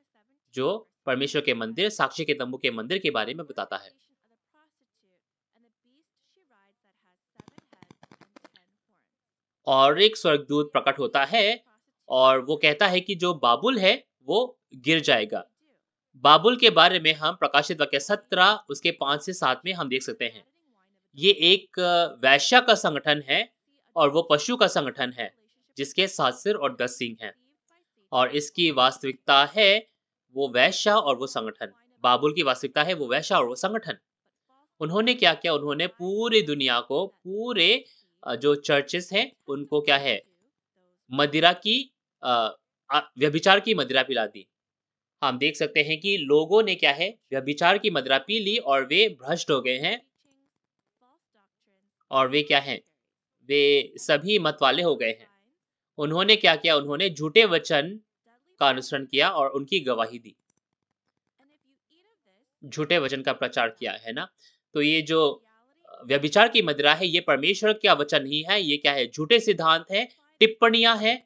A: जो परमेश्वर के मंदिर साक्षी के तंबू के मंदिर के बारे में बताता है और एक स्वर्गदूत प्रकट होता है और वो कहता है कि जो बाबुल है वो गिर जाएगा बाबुल के बारे में हम प्रकाशित वाक्य सत्रह उसके पांच से सात में हम देख सकते हैं ये एक वैश्या का संगठन है और वो पशु का संगठन है जिसके सात सिर और दस सिंह हैं और इसकी वास्तविकता है वो वैश्या और वो संगठन बाबुल की वास्तविकता है वो वैश्या और वो संगठन उन्होंने क्या किया उन्होंने पूरी दुनिया को पूरे जो चर्चेस हैं उनको क्या है मदिरा की व्यभिचार की मदिरा पिला दी हम देख सकते हैं कि लोगों ने क्या है व्यभिचार की मदिरा पी ली और वे भ्रष्ट हो गए हैं और वे क्या हैं वे सभी मत वाले हो गए हैं उन्होंने क्या किया उन्होंने झूठे वचन का अनुसरण किया और उनकी गवाही दी झूठे वचन का प्रचार किया है ना तो ये जो व्यभिचार की मदिरा है ये परमेश्वर का वचन नहीं है ये क्या है झूठे सिद्धांत है टिप्पणियां हैं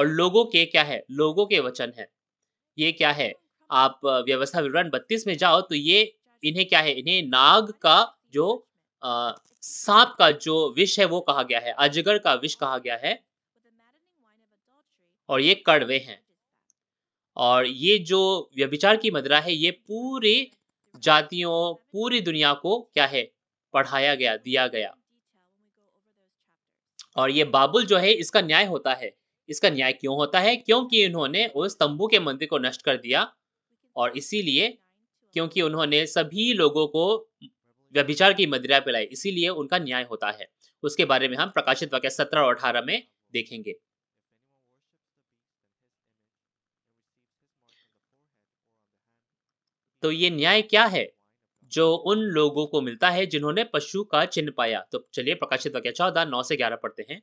A: और लोगों के क्या है लोगों के वचन है ये क्या है आप व्यवस्था विवरण बत्तीस में जाओ तो ये इन्हें क्या है इन्हें नाग का जो सांप का जो विष है वो कहा गया है अजगर का विष कहा गया है और ये कड़वे हैं और ये जो व्यभिचार की मदरा है ये पूरी जातियों पूरी दुनिया को क्या है पढ़ाया गया दिया गया और ये बाबुल जो है इसका न्याय होता है इसका न्याय क्यों होता है क्योंकि इन्होंने उस तंबू के मंदिर को नष्ट कर दिया और इसीलिए क्योंकि उन्होंने सभी लोगों को व्यभिचार की मदिरा पिलाई इसीलिए उनका न्याय होता है उसके बारे में हम प्रकाशित वाक्य सत्रह और अठारह में देखेंगे तो ये न्याय क्या है जो उन लोगों को मिलता है जिन्होंने पशु का चिन्ह पाया तो चलिए प्रकाशित वाक्य चौदह नौ से ग्यारह पढ़ते हैं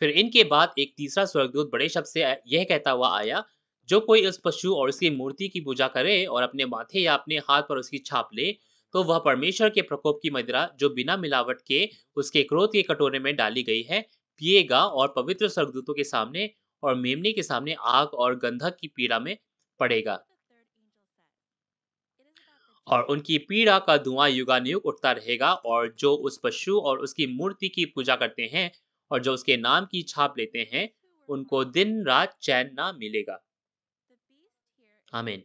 A: फिर इनके बाद एक तीसरा स्वर्गदूत बड़े शब्द से यह कहता हुआ आया जो कोई उस पशु और उसकी मूर्ति की पूजा करे और अपने माथे या अपने हाथ पर उसकी छाप ले तो वह परमेश्वर के प्रकोप की मदिरा जो बिना मिलावट के उसके क्रोध के कटोरे में डाली गई है पिएगा और पवित्र स्वर्गदूतों के सामने और मेमने के सामने आग और गंधक की पीड़ा में पड़ेगा और उनकी पीड़ा का धुआं युगानियुग उठता रहेगा और जो उस पशु और उसकी मूर्ति की पूजा करते हैं और जो उसके नाम की छाप लेते हैं उनको दिन रात चैन ना मिलेगा आमीन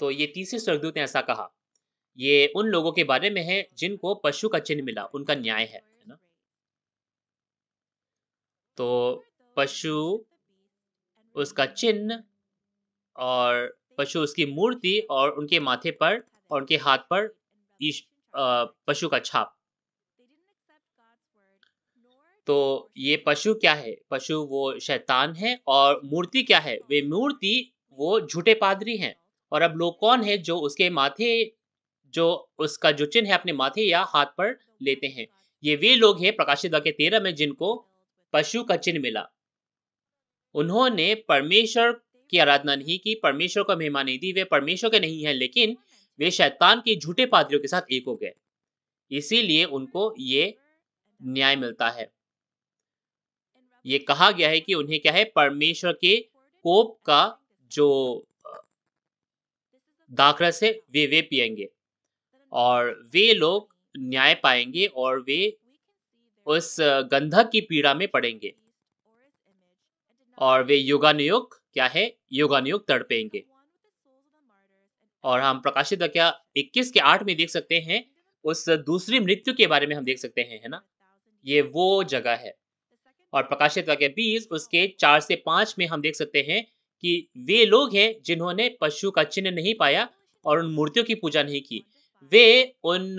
A: तो ये तीसरे स्वर्गदूत ने ऐसा कहा ये उन लोगों के बारे में है जिनको पशु का चिन्ह मिला उनका न्याय है ना तो पशु उसका चिन्ह और पशु उसकी मूर्ति और उनके माथे पर और उनके हाथ पर ईश पशु का छाप तो ये पशु क्या है पशु वो शैतान है और मूर्ति क्या है वे मूर्ति वो झूठे पादरी हैं और अब लोग कौन है जो उसके माथे जो उसका जो चिन्ह है अपने माथे या हाथ पर लेते हैं ये वे लोग हैं प्रकाशित वाक्य तेरह में जिनको पशु का चिन्ह मिला उन्होंने परमेश्वर की आराधना नहीं की परमेश्वर को मेहमान नहीं दी वे परमेश्वर के नहीं है लेकिन वे शैतान के झूठे पादरियों के साथ एक हो गए इसीलिए उनको ये न्याय मिलता है ये कहा गया है कि उन्हें क्या है परमेश्वर के कोप का जो दाखरा से वे वे पियेंगे और वे लोग न्याय पाएंगे और वे उस गंधक की पीड़ा में पड़ेंगे और वे युगानुयुग क्या है युगानुयुग तड़पेंगे और हम प्रकाशित क्या 21 के 8 में देख सकते हैं उस दूसरी मृत्यु के बारे में हम देख सकते हैं है ना ये वो जगह है और प्रकाशित वाक्य 20 उसके 4 से 5 में हम देख सकते हैं कि वे लोग हैं जिन्होंने पशु का चिन्ह नहीं पाया और उन मूर्तियों की पूजा नहीं की वे उन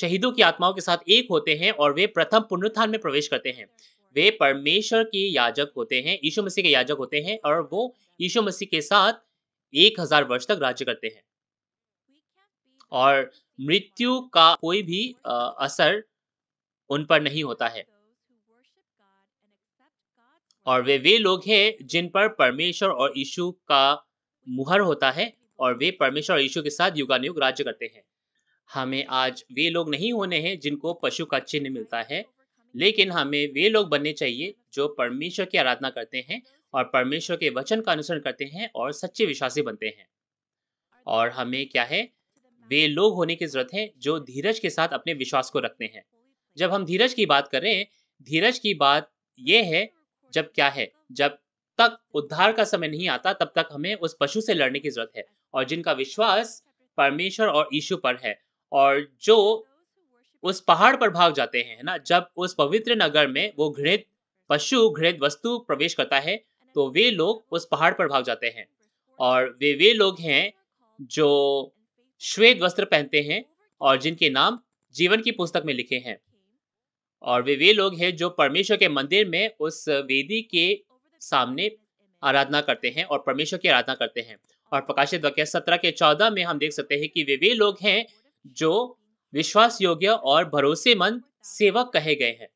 A: शहीदों की आत्माओं के साथ एक होते हैं और वे प्रथम पुनरुत्थान में प्रवेश करते हैं वे परमेश्वर के याजक होते हैं यीशु मसीह के याजक होते हैं और वो यीशु मसीह के साथ एक हजार वर्ष तक राज्य करते हैं और मृत्यु का कोई भी असर उन पर नहीं होता है और वे वे लोग हैं जिन पर परमेश्वर और यीशु का मुहर होता है और वे परमेश्वर और यीशु के साथ युगानुयुग राज्य करते हैं हमें आज वे लोग नहीं होने हैं जिनको पशु का चिन्ह मिलता है लेकिन हमें वे लोग बनने चाहिए जो परमेश्वर की आराधना करते हैं और परमेश्वर के वचन का अनुसरण करते हैं और सच्चे विश्वासी बनते हैं और हमें क्या है वे लोग होने की जरूरत है जो धीरज के साथ अपने विश्वास को रखते हैं जब हम धीरज की बात करें धीरज की बात यह है जब क्या है जब तक उद्धार का समय नहीं आता तब तक हमें उस पशु से लड़ने की जरूरत है और जिनका विश्वास परमेश्वर और यीशु पर है और जो उस पहाड़ पर भाग जाते हैं है ना जब उस पवित्र नगर में वो घृणित पशु घृणित वस्तु प्रवेश करता है तो वे लोग उस पहाड़ पर भाग जाते हैं और वे वे लोग हैं जो श्वेत वस्त्र पहनते हैं और जिनके नाम जीवन की पुस्तक में लिखे हैं और वे वे लोग हैं जो परमेश्वर के मंदिर में उस वेदी के सामने आराधना करते हैं और परमेश्वर की आराधना करते हैं और प्रकाशित वाक्य सत्रह के चौदह में हम देख सकते हैं कि वे वे लोग हैं जो विश्वास योग्य और भरोसेमंद सेवक कहे गए हैं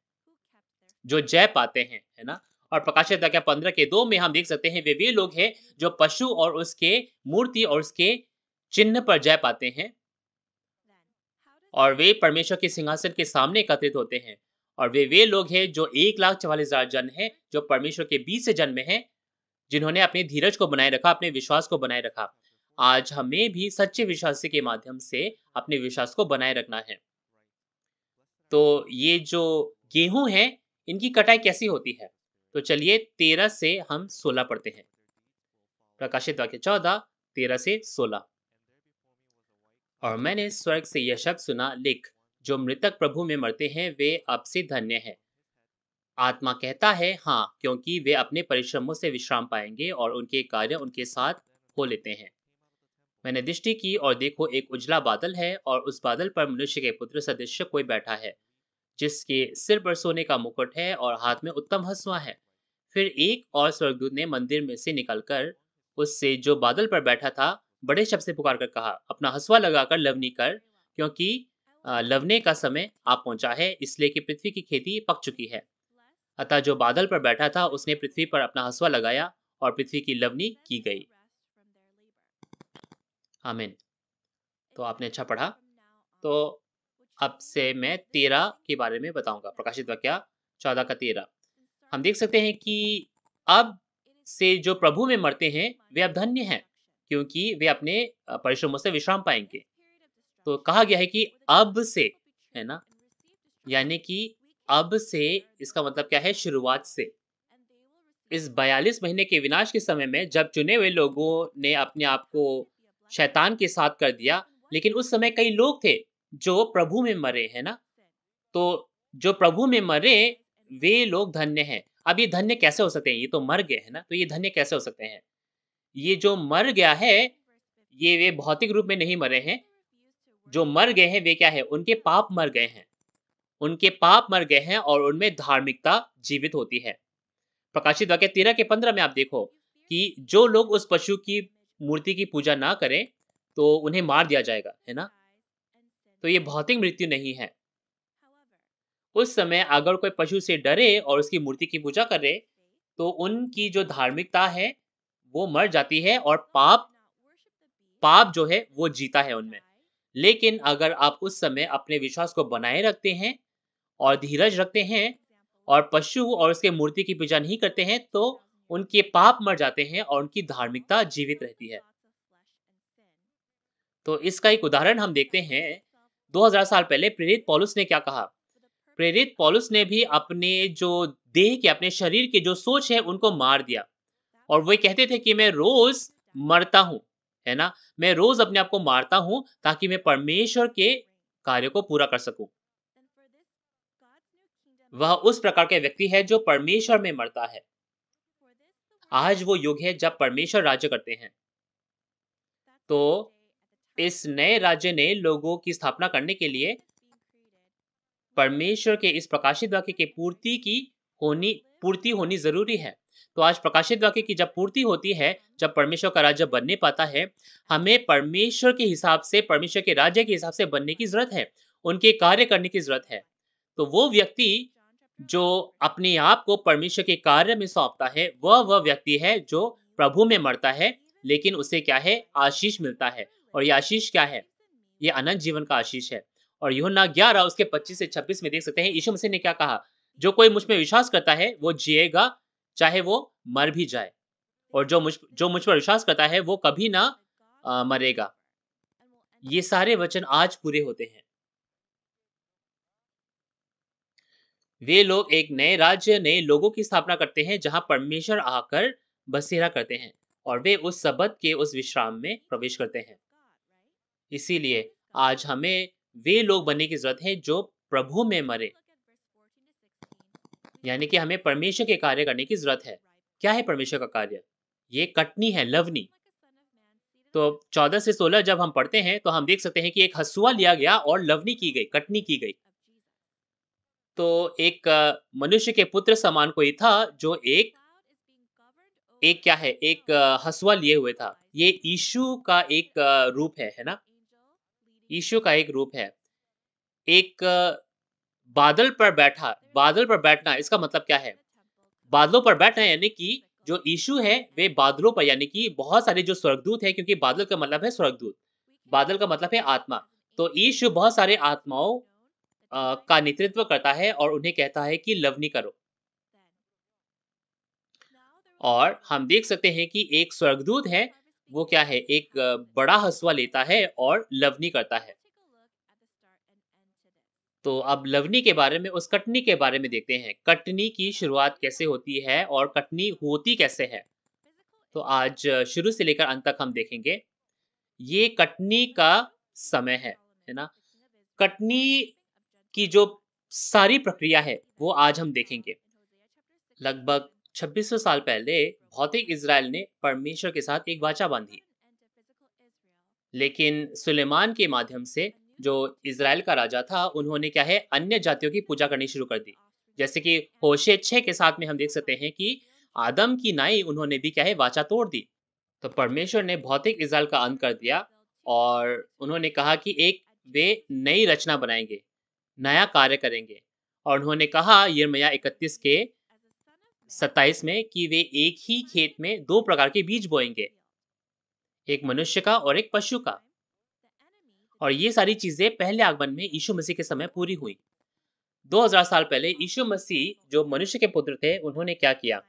A: जो जय पाते हैं है ना और प्रकाशित वाक्य पंद्रह के दो में हम देख सकते हैं वे वे लोग हैं जो पशु और उसके मूर्ति और उसके चिन्ह पर जय पाते हैं और वे परमेश्वर के सिंहासन के सामने एकत्रित होते हैं और वे वे लोग हैं जो एक लाख चवालीस हजार जन है जो परमेश्वर के बीच से जन्मे हैं जिन्होंने अपने धीरज को बनाए रखा अपने विश्वास को बनाए रखा आज हमें भी सच्चे विश्वास के माध्यम से अपने विश्वास को बनाए रखना है तो ये जो गेहूं है इनकी कटाई कैसी होती है तो चलिए तेरह से हम सोलह पढ़ते हैं प्रकाशित वाक्य चौदह तेरह से सोलह और मैंने स्वर्ग से यह शब्द सुना लिख जो मृतक प्रभु में मरते हैं वे अब से धन्य है आत्मा कहता है हाँ क्योंकि वे अपने परिश्रमों से विश्राम पाएंगे और उनके कार्य उनके साथ हो लेते हैं मैंने दृष्टि की और देखो एक उजला बादल है और उस बादल पर मनुष्य के पुत्र सदस्य कोई बैठा है जिसके सिर पर सोने का मुकुट है और हाथ में उत्तम हसुआ है फिर एक और स्वर्गदूत ने मंदिर में से निकलकर उससे जो बादल पर बैठा था बड़े शब्द से पुकार कर कहा अपना हसुआ लगाकर लवनी कर क्योंकि लवने का समय आ पहुंचा है इसलिए कि पृथ्वी की खेती पक चुकी है अतः जो बादल पर बैठा था उसने पृथ्वी पर अपना हंसवा लगाया और पृथ्वी की लवनी की गई आमीन तो आपने अच्छा पढ़ा तो अब से मैं तेरा के बारे में बताऊंगा प्रकाशित वाक्य चौदह का तेरा हम देख सकते हैं कि अब से जो प्रभु में मरते हैं वे अब धन्य हैं क्योंकि वे अपने परिश्रमों से विश्राम पाएंगे तो कहा गया है कि अब से है ना यानी कि अब से इसका मतलब क्या है शुरुआत से इस बयालीस महीने के विनाश के समय में जब चुने हुए लोगों ने अपने आप को शैतान के साथ कर दिया लेकिन उस समय कई लोग थे जो प्रभु में मरे है ना तो जो प्रभु में मरे वे लोग धन्य हैं अब ये धन्य कैसे हो सकते हैं ये तो मर गए है ना तो ये धन्य कैसे हो सकते हैं ये जो मर गया है ये वे भौतिक रूप में नहीं मरे हैं जो मर गए हैं वे क्या है उनके पाप मर गए हैं उनके पाप मर गए हैं और उनमें धार्मिकता जीवित होती है प्रकाशित वाक्य तेरह के पंद्रह में आप देखो कि जो लोग उस पशु की मूर्ति की पूजा ना करें तो उन्हें मार दिया जाएगा है ना तो ये भौतिक मृत्यु नहीं है उस समय अगर कोई पशु से डरे और उसकी मूर्ति की पूजा करे तो उनकी जो धार्मिकता है वो मर जाती है और पाप पाप जो है वो जीता है उनमें लेकिन अगर आप उस समय अपने विश्वास को बनाए रखते हैं और धीरज रखते हैं और पशु और उसके मूर्ति की पूजा नहीं करते हैं तो उनके पाप मर जाते हैं और उनकी धार्मिकता जीवित रहती है तो इसका एक उदाहरण हम देखते हैं 2000 साल पहले प्रेरित पॉलुस ने क्या कहा प्रेरित पॉलुस ने भी अपने जो देह के अपने शरीर की जो सोच है उनको मार दिया और वे कहते थे कि मैं रोज मरता हूं है ना मैं रोज अपने आप को मारता हूं ताकि मैं परमेश्वर के कार्य को पूरा कर सकूं वह उस प्रकार के व्यक्ति है जो परमेश्वर में मरता है आज वो युग है जब परमेश्वर राज्य करते हैं तो इस नए राज्य ने लोगों की स्थापना करने के लिए परमेश्वर के इस प्रकाशित वाक्य की पूर्ति की होनी पूर्ति होनी जरूरी है तो आज प्रकाशित वाक्य की जब पूर्ति होती है जब परमेश्वर का राज्य बनने पाता है हमें परमेश्वर के हिसाब से परमेश्वर के राज्य के हिसाब से बनने की जरूरत है उनके कार्य करने की जरूरत है तो वो व्यक्ति जो अपने आप को परमेश्वर के कार्य में सौंपता है वह वह व्यक्ति है जो प्रभु में मरता है लेकिन उसे क्या है आशीष मिलता है और ये आशीष क्या है ये अनंत जीवन का आशीष है और योना ग्यारह उसके पच्चीस से छब्बीस में देख सकते हैं यीशु मसीह ने क्या कहा जो कोई मुझ में विश्वास करता है वो जिएगा चाहे वो मर भी जाए और जो मुझ जो मुझ पर विश्वास करता है वो कभी ना आ, मरेगा ये सारे वचन आज पूरे होते हैं वे लोग एक नए राज्य नए लोगों की स्थापना करते हैं जहां परमेश्वर आकर बसेरा करते हैं और वे उस सबद के उस विश्राम में प्रवेश करते हैं इसीलिए आज हमें वे लोग बनने की जरूरत है जो प्रभु में मरे यानी कि हमें परमेश्वर के कार्य करने की जरूरत है क्या है परमेश्वर का कार्य ये कटनी है लवनी तो चौदह से सोलह जब हम पढ़ते हैं तो हम देख सकते हैं कि एक हसुआ लिया गया और लवनी की गई कटनी की गई तो एक मनुष्य के पुत्र समान कोई था जो एक एक क्या है एक हसुआ लिए हुए था ये ईशु का एक रूप है है ना ईशु का एक रूप है एक बादल पर बैठा बादल पर बैठना इसका मतलब क्या है बादलों पर बैठना यानी कि जो ईशु है वे बादलों पर यानी कि बहुत सारे जो स्वर्गदूत है क्योंकि बादल का मतलब है स्वर्गदूत बादल का मतलब है आत्मा तो ईशु बहुत सारे आत्माओं का नेतृत्व करता है और उन्हें कहता है कि लवनी करो और हम देख सकते हैं कि एक स्वर्गदूत है वो क्या है एक बड़ा हसुआ लेता है और लवनी करता है तो अब लवनी के बारे में उस कटनी के बारे में देखते हैं कटनी की शुरुआत कैसे होती है और कटनी होती कैसे है तो आज शुरू से लेकर अंत तक हम देखेंगे ये कटनी का समय है है ना कटनी की जो सारी प्रक्रिया है वो आज हम देखेंगे लगभग 2600 साल पहले भौतिक इसराइल ने परमेश्वर के साथ एक वाचा बांधी लेकिन सुलेमान के माध्यम से जो इसराइल का राजा था उन्होंने क्या है अन्य जातियों की पूजा करनी शुरू कर दी जैसे कि होशे छः के साथ में हम देख सकते हैं कि आदम की नाई उन्होंने भी क्या है वाचा तोड़ दी तो परमेश्वर ने भौतिक इसराइल का अंत कर दिया और उन्होंने कहा कि एक वे नई रचना बनाएंगे नया कार्य करेंगे और उन्होंने कहा यरमया इकतीस के सत्ताईस में कि वे एक ही खेत में दो प्रकार के बीज बोएंगे एक मनुष्य का और एक पशु का और ये सारी चीज़ें पहले आगमन में यीशु मसीह के समय पूरी हुई 2000 साल पहले यीशु मसीह जो मनुष्य के पुत्र थे उन्होंने क्या किया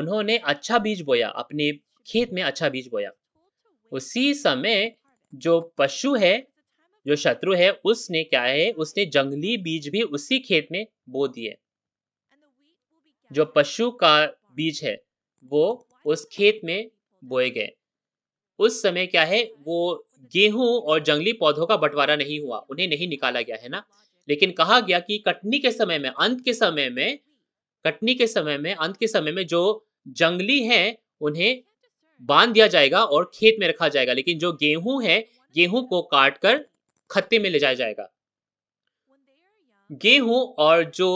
A: उन्होंने अच्छा बीज बोया अपने खेत में अच्छा बीज बोया उसी समय जो पशु है जो शत्रु है उसने क्या है उसने जंगली बीज भी उसी खेत में बो दिए जो पशु का बीज है वो उस खेत में बोए गए उस समय क्या है वो गेहूं और जंगली पौधों का बंटवारा नहीं हुआ उन्हें नहीं निकाला गया है ना लेकिन कहा गया कि कटनी के समय में अंत के समय में कटनी के समय में अंत के समय में जो जंगली है उन्हें बांध दिया जाएगा और खेत में रखा जाएगा लेकिन जो गेहूं है गेहूं को काट कर खत्ते में ले जाया जाएगा गेहूं और जो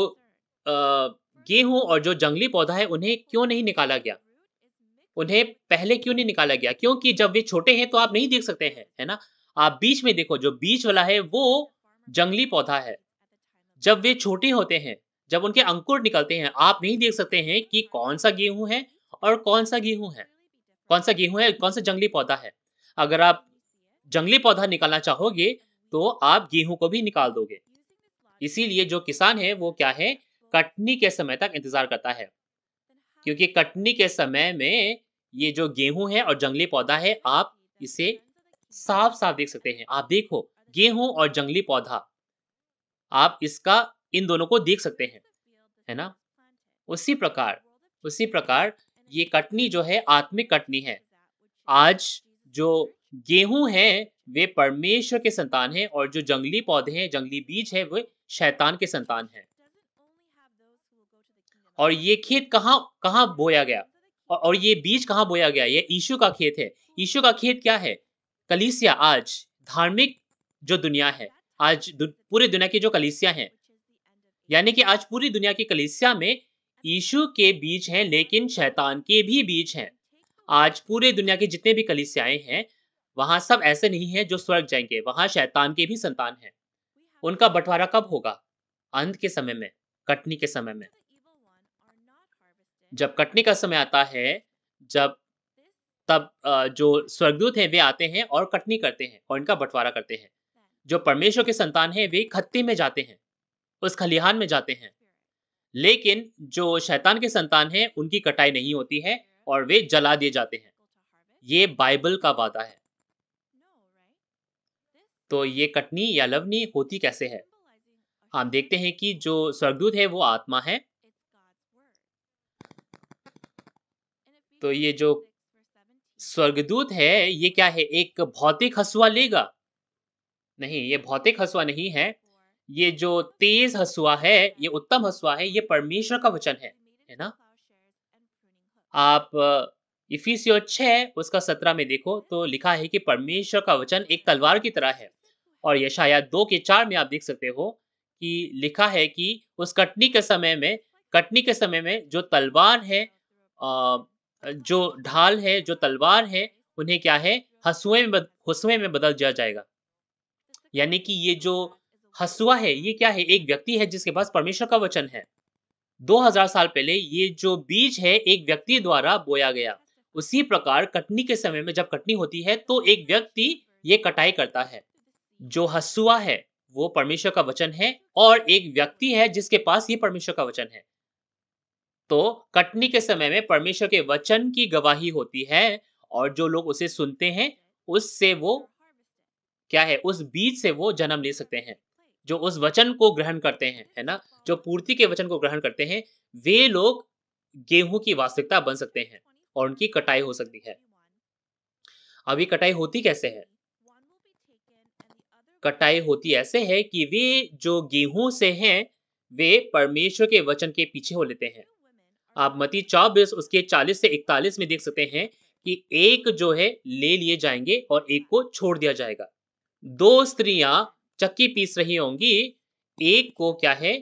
A: गेहूं और जो जंगली पौधा है उन्हें क्यों नहीं निकाला गया उन्हें पहले क्यों नहीं निकाला गया क्योंकि जब वे छोटे हैं तो आप नहीं देख सकते हैं है ना आप बीच में देखो जो बीच वाला है वो जंगली पौधा है जब वे छोटे होते हैं जब उनके अंकुर निकलते हैं आप नहीं देख सकते हैं कि कौन सा गेहूं है और कौन सा गेहूं है कौन सा गेहूं है कौन सा जंगली पौधा है अगर आप जंगली पौधा निकालना चाहोगे तो आप गेहूं को भी निकाल दोगे इसीलिए जो किसान है वो क्या है कटनी के समय तक इंतजार करता है क्योंकि कटनी के समय में ये जो गेहूं है और जंगली पौधा है आप इसे साफ साफ देख सकते हैं आप देखो गेहूं और जंगली पौधा आप इसका इन दोनों को देख सकते हैं है ना उसी प्रकार उसी प्रकार ये कटनी जो है आत्मिक कटनी है आज जो गेहूं है वे परमेश्वर के संतान हैं और जो जंगली पौधे हैं जंगली बीज है वे शैतान के संतान हैं और ये खेत कहाँ कहाँ बोया गया और ये बीज कहाँ बोया गया ये ईशु का खेत है ईशु का खेत क्या है कलीसिया आज धार्मिक जो दुनिया है आज दु, पूरी दुनिया की जो कलीसिया है यानी कि आज पूरी दुनिया की कलीसिया में ईशु के बीज हैं लेकिन शैतान के भी बीज हैं आज पूरी दुनिया के जितने भी कलिसियाएं हैं वहां सब ऐसे नहीं है जो स्वर्ग जाएंगे वहां शैतान के भी संतान हैं उनका बंटवारा कब होगा अंत के समय में कटनी के समय में जब कटने का समय आता है जब तब जो स्वर्गदूत हैं वे आते हैं और कटनी करते हैं और इनका बंटवारा करते हैं जो परमेश्वर के संतान हैं वे खत्ती में जाते हैं उस खलिहान में जाते हैं लेकिन जो शैतान के संतान हैं उनकी कटाई नहीं होती है और वे जला दिए जाते हैं ये बाइबल का वादा है तो ये कटनी या लवनी होती कैसे है हम देखते हैं कि जो स्वर्गदूत है वो आत्मा है तो ये जो स्वर्गदूत है ये क्या है एक भौतिक हसुआ लेगा नहीं ये भौतिक हसुआ नहीं है ये जो तेज हसुआ है ये उत्तम हसुआ है ये परमेश्वर का वचन है है ना आप इफिसियो छः उसका सत्रह में देखो तो लिखा है कि परमेश्वर का वचन एक तलवार की तरह है और यशाया दो के चार में आप देख सकते हो कि लिखा है कि उस कटनी के समय में कटनी के समय में जो तलवार है आ, जो ढाल है जो तलवार है उन्हें क्या है हसुए में हसुए में बदल दिया जाएगा यानी कि ये जो हसुआ है ये क्या है एक व्यक्ति है जिसके पास परमेश्वर का वचन है 2000 साल पहले ये जो बीज है एक व्यक्ति द्वारा बोया गया उसी प्रकार कटनी के समय में जब कटनी होती है तो एक व्यक्ति ये कटाई करता है जो हसुआ है वो परमेश्वर का वचन है और एक व्यक्ति है जिसके पास ये परमेश्वर का वचन है तो कटनी के समय में परमेश्वर के वचन की गवाही होती है और जो लोग उसे सुनते हैं उससे वो क्या है उस बीज से वो जन्म ले सकते हैं जो उस वचन को ग्रहण करते हैं है ना जो पूर्ति के वचन को ग्रहण करते हैं वे लोग गेहूं की वास्तविकता बन सकते हैं और उनकी कटाई हो सकती है अब ये कटाई होती कैसे है कटाई होती ऐसे है कि वे जो गेहूं से हैं वे परमेश्वर के वचन के पीछे हो लेते हैं आप मती चौबीस उसके 40 से 41 में देख सकते हैं कि एक जो है ले लिए जाएंगे और एक को छोड़ दिया जाएगा दो स्त्रियां चक्की पीस रही होंगी एक को क्या है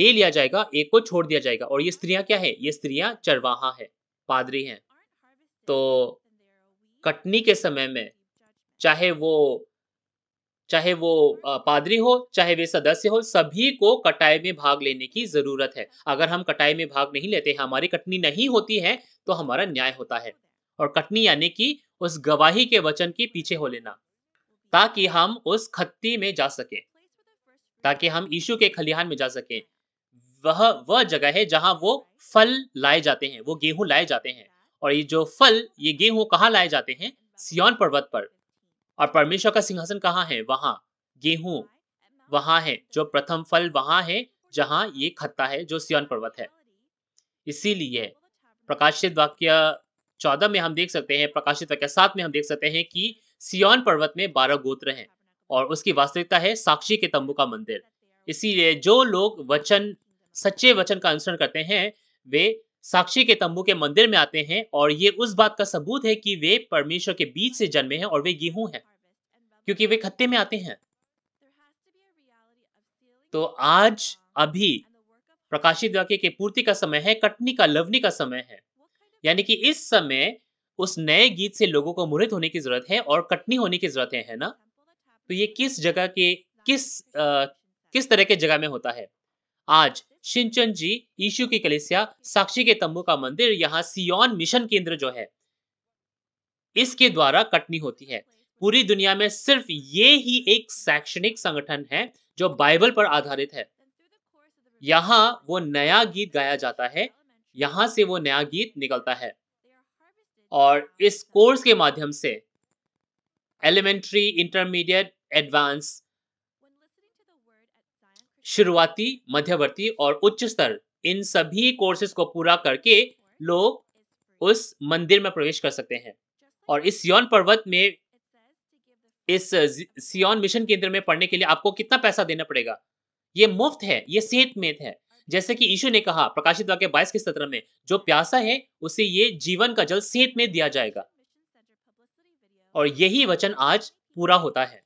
A: ले लिया जाएगा एक को छोड़ दिया जाएगा और ये स्त्रियां क्या है ये स्त्रियां चरवाहा है पादरी हैं तो कटनी के समय में चाहे वो चाहे वो पादरी हो चाहे वे सदस्य हो सभी को कटाई में भाग लेने की ज़रूरत है अगर हम कटाई में भाग नहीं लेते हमारी कटनी नहीं होती है तो हमारा न्याय होता है और कटनी यानी कि उस गवाही के वचन के पीछे हो लेना ताकि हम उस खत्ती में जा सके ताकि हम ईशु के खलिहान में जा सके वह वह जगह है जहां वो फल लाए जाते हैं वो गेहूं लाए जाते हैं और ये जो फल ये गेहूं कहाँ लाए जाते हैं सियोन पर्वत पर और परमेश्वर का सिंहासन कहाँ है वहां गेहूं वहां है जो प्रथम फल वहां है जहां ये खत्ता है जो सियन पर्वत है इसीलिए प्रकाशित वाक्य चौदह में हम देख सकते हैं प्रकाशित वाक्य सात में हम देख सकते हैं कि सियोन पर्वत में बारह गोत्र हैं और उसकी वास्तविकता है साक्षी के तंबू का मंदिर इसीलिए जो लोग वचन सच्चे वचन का अनुसरण करते हैं वे साक्षी के तंबू के मंदिर में आते हैं और ये उस बात का सबूत है कि वे परमेश्वर के बीच से जन्मे हैं और वे गेहूं हैं क्योंकि वे खत्ते में आते हैं तो आज अभी प्रकाशित वाक्य के पूर्ति का समय है कटनी का लवनी का समय है यानी कि इस समय उस नए गीत से लोगों को मुहित होने की जरूरत है और कटनी होने की जरूरत है ना तो ये किस जगह के किस आ, किस तरह के जगह में होता है आज शिंचन जी यीशु की कलिसिया साक्षी के तंबू का मंदिर यहाँ सियोन मिशन केंद्र जो है इसके द्वारा कटनी होती है पूरी दुनिया में सिर्फ ये ही एक शैक्षणिक संगठन है जो बाइबल पर आधारित है यहाँ वो नया गीत गाया जाता है यहाँ से वो नया गीत निकलता है और इस कोर्स के माध्यम से एलिमेंट्री इंटरमीडिएट एडवांस शुरुआती मध्यवर्ती और उच्च स्तर इन सभी कोर्सेज को पूरा करके लोग उस मंदिर में प्रवेश कर सकते हैं और इस यौन पर्वत में इस सियोन मिशन केंद्र में पढ़ने के लिए आपको कितना पैसा देना पड़ेगा ये मुफ्त है ये में है जैसे कि यीशु ने कहा प्रकाशित वाक्य बाईस के सत्र में जो प्यासा है उसे ये जीवन का जल सेहत में दिया जाएगा और यही वचन आज पूरा होता है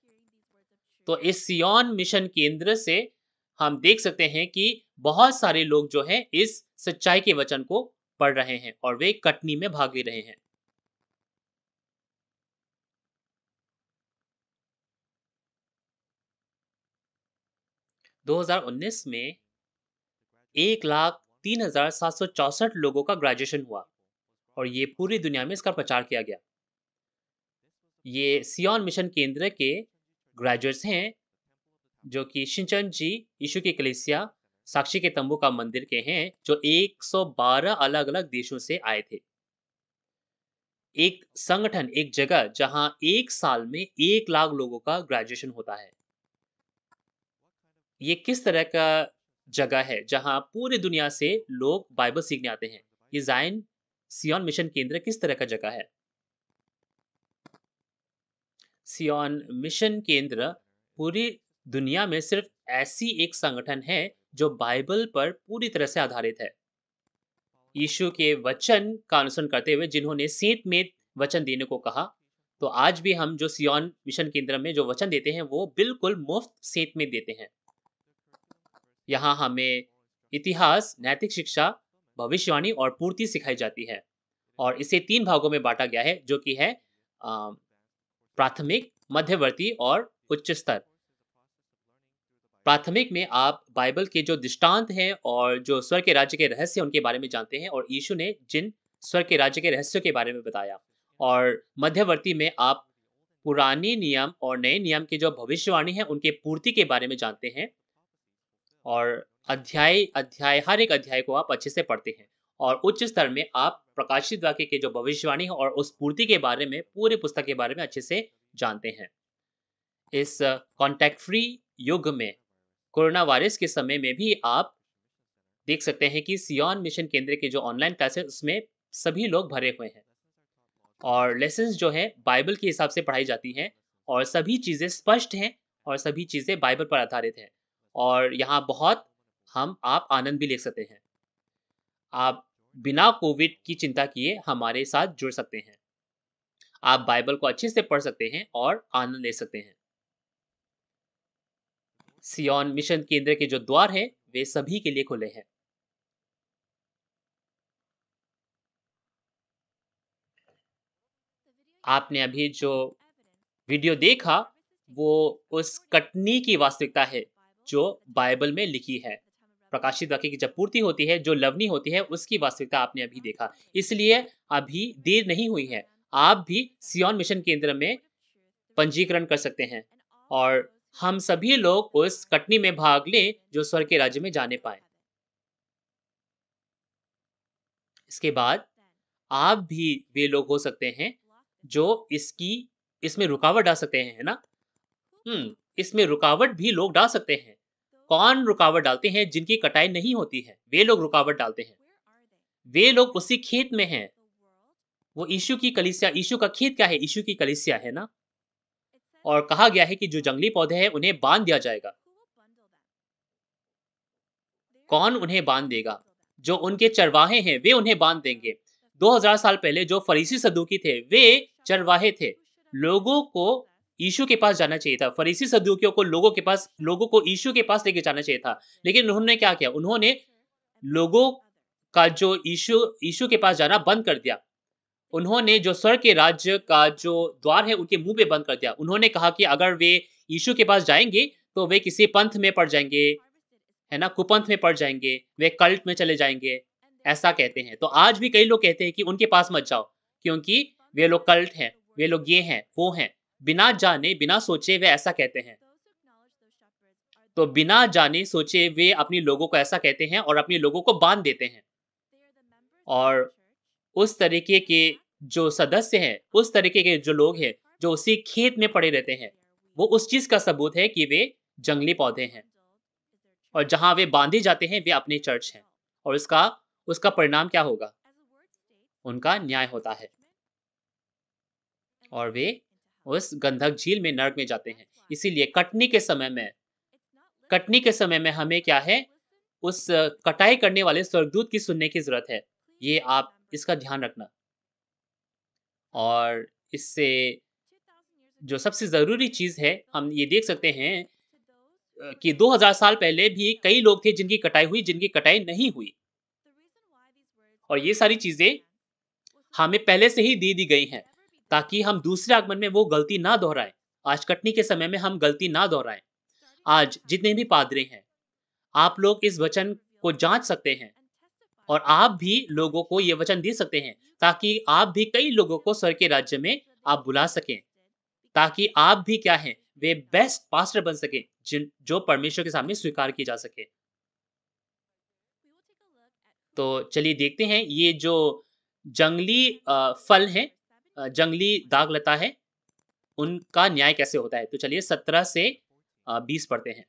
A: तो इस सियोन मिशन केंद्र से हम देख सकते हैं कि बहुत सारे लोग जो है इस सच्चाई के वचन को पढ़ रहे हैं और वे कटनी में भाग ले रहे हैं दो हजार उन्नीस में एक लाख तीन हजार सात सौ चौसठ लोगों का ग्रेजुएशन हुआ और ये पूरी दुनिया में इसका प्रचार किया गया ये सियोन मिशन केंद्र के ग्रेजुएट्स हैं जो कि शिंचन जी यीशु की कलेसिया साक्षी के तंबू का मंदिर के हैं जो 112 अलग अलग देशों से आए थे एक संगठन एक जगह जहां एक साल में एक लाख लोगों का ग्रेजुएशन होता है ये किस तरह का जगह है जहां पूरी दुनिया से लोग बाइबल सीखने आते हैं ये जायन सियोन मिशन केंद्र किस तरह का जगह है सियोन मिशन केंद्र पूरी दुनिया में सिर्फ ऐसी एक संगठन है जो बाइबल पर पूरी तरह से आधारित है यीशु के वचन का अनुसरण करते हुए जिन्होंने सेंत में वचन देने को कहा तो आज भी हम जो सियोन मिशन केंद्र में जो वचन देते हैं वो बिल्कुल मुफ्त सेत में देते हैं यहाँ हमें इतिहास नैतिक शिक्षा भविष्यवाणी और पूर्ति सिखाई जाती है और इसे तीन भागों में बांटा गया है जो कि है प्राथमिक मध्यवर्ती और उच्च स्तर प्राथमिक में आप बाइबल के जो दृष्टांत हैं और जो स्वर के राज्य के रहस्य उनके बारे में जानते हैं और यीशु ने जिन स्वर के राज्य के रहस्यों के बारे में बताया और मध्यवर्ती में आप पुरानी नियम और नए नियम के जो भविष्यवाणी है उनके पूर्ति के बारे में जानते हैं और अध्याय अध्याय हर एक अध्याय को आप अच्छे से पढ़ते हैं और उच्च स्तर में आप प्रकाशित वाक्य के जो भविष्यवाणी है और उस पूर्ति के बारे में पूरे पुस्तक के बारे में अच्छे से जानते हैं इस कॉन्टैक्ट फ्री युग में कोरोना वायरस के समय में भी आप देख सकते हैं कि सियोन मिशन केंद्र के जो ऑनलाइन क्लासेस उसमें सभी लोग भरे हुए हैं और लेसन जो है बाइबल के हिसाब से पढ़ाई जाती हैं और सभी चीज़ें स्पष्ट हैं और सभी चीज़ें बाइबल पर आधारित हैं और यहाँ बहुत हम आप आनंद भी ले सकते हैं आप बिना कोविड की चिंता किए हमारे साथ जुड़ सकते हैं आप बाइबल को अच्छे से पढ़ सकते हैं और आनंद ले सकते हैं सियोन मिशन केंद्र के जो द्वार हैं वे सभी के लिए खुले हैं आपने अभी जो वीडियो देखा वो उस कटनी की वास्तविकता है जो बाइबल में लिखी है प्रकाशित वाक्य की जब पूर्ति होती है जो लवनी होती है उसकी वास्तविकता आपने अभी देखा इसलिए अभी देर नहीं हुई है आप भी सियोन मिशन केंद्र में पंजीकरण कर सकते हैं और हम सभी लोग उस कटनी में भाग लें जो स्वर्ग के राज्य में जाने पाए इसके बाद आप भी वे लोग हो सकते हैं जो इसकी इसमें रुकावट डाल सकते हैं है ना हम्म इसमें रुकावट भी लोग डाल सकते हैं कौन रुकावट डालते हैं जिनकी कटाई नहीं होती है वे लोग रुकावट डालते हैं वे लोग उसी खेत में हैं वो ईशु की कलिसिया ईशु का खेत क्या है ईशु की कलिसिया है ना और कहा गया है कि जो जंगली पौधे हैं उन्हें बांध दिया जाएगा कौन उन्हें बांध देगा जो उनके चरवाहे हैं वे उन्हें बांध देंगे 2000 साल पहले जो फरीसी सदुकी थे वे चरवाहे थे लोगों को यीशु के पास जाना चाहिए था फरीसी सदुकियों को लोगों के पास लोगों को यीशु के पास लेके जाना चाहिए था लेकिन उन्होंने क्या किया उन्होंने लोगों का जो यीशु यीशु के पास जाना बंद कर दिया उन्होंने जो स्वर के राज्य का जो द्वार है उनके मुंह पे बंद कर दिया उन्होंने कहा कि अगर वे यीशु के पास जाएंगे तो वे किसी पंथ में पड़ जाएंगे है ना कुपंथ में पड़ जाएंगे वे कल्ट में चले जाएंगे ऐसा कहते हैं तो आज भी कई लोग कहते हैं कि उनके पास मत जाओ क्योंकि वे लोग कल्ट हैं वे लोग ये हैं वो हैं बिना जाने बिना सोचे वे ऐसा कहते हैं तो बिना जाने सोचे वे अपने लोगों को ऐसा कहते हैं और अपने लोगों को बांध देते हैं और उस तरीके के जो सदस्य हैं उस तरीके के जो लोग हैं जो उसी खेत में पड़े रहते हैं वो उस चीज़ का सबूत है कि वे जंगली पौधे हैं और जहां वे बांधे जाते हैं वे अपने चर्च हैं और उसका उसका परिणाम क्या होगा उनका न्याय होता है और वे उस गंधक झील में नर्क में जाते हैं इसीलिए कटनी के समय में कटनी के समय में हमें क्या है उस कटाई करने वाले स्वर्गदूत की सुनने की जरूरत है ये आप इसका ध्यान रखना और इससे जो सबसे ज़रूरी चीज़ है हम ये देख सकते हैं कि 2000 साल पहले भी कई लोग थे जिनकी कटाई हुई जिनकी कटाई नहीं हुई और ये सारी चीज़ें हमें पहले से ही दे दी गई हैं ताकि हम दूसरे आगमन में वो गलती ना दोहराएं आज कटनी के समय में हम गलती ना दोहराएं आज जितने भी पादरे हैं आप लोग इस वचन को जांच सकते हैं और आप भी लोगों को ये वचन दे सकते हैं ताकि आप भी कई लोगों को स्वर के राज्य में आप बुला सकें ताकि आप भी क्या हैं वे बेस्ट पास्टर बन सके जिन जो परमेश्वर के सामने स्वीकार की जा सके तो चलिए देखते हैं ये जो जंगली फल है जंगली दाग लता है उनका न्याय कैसे होता है तो चलिए सत्रह से बीस पढ़ते हैं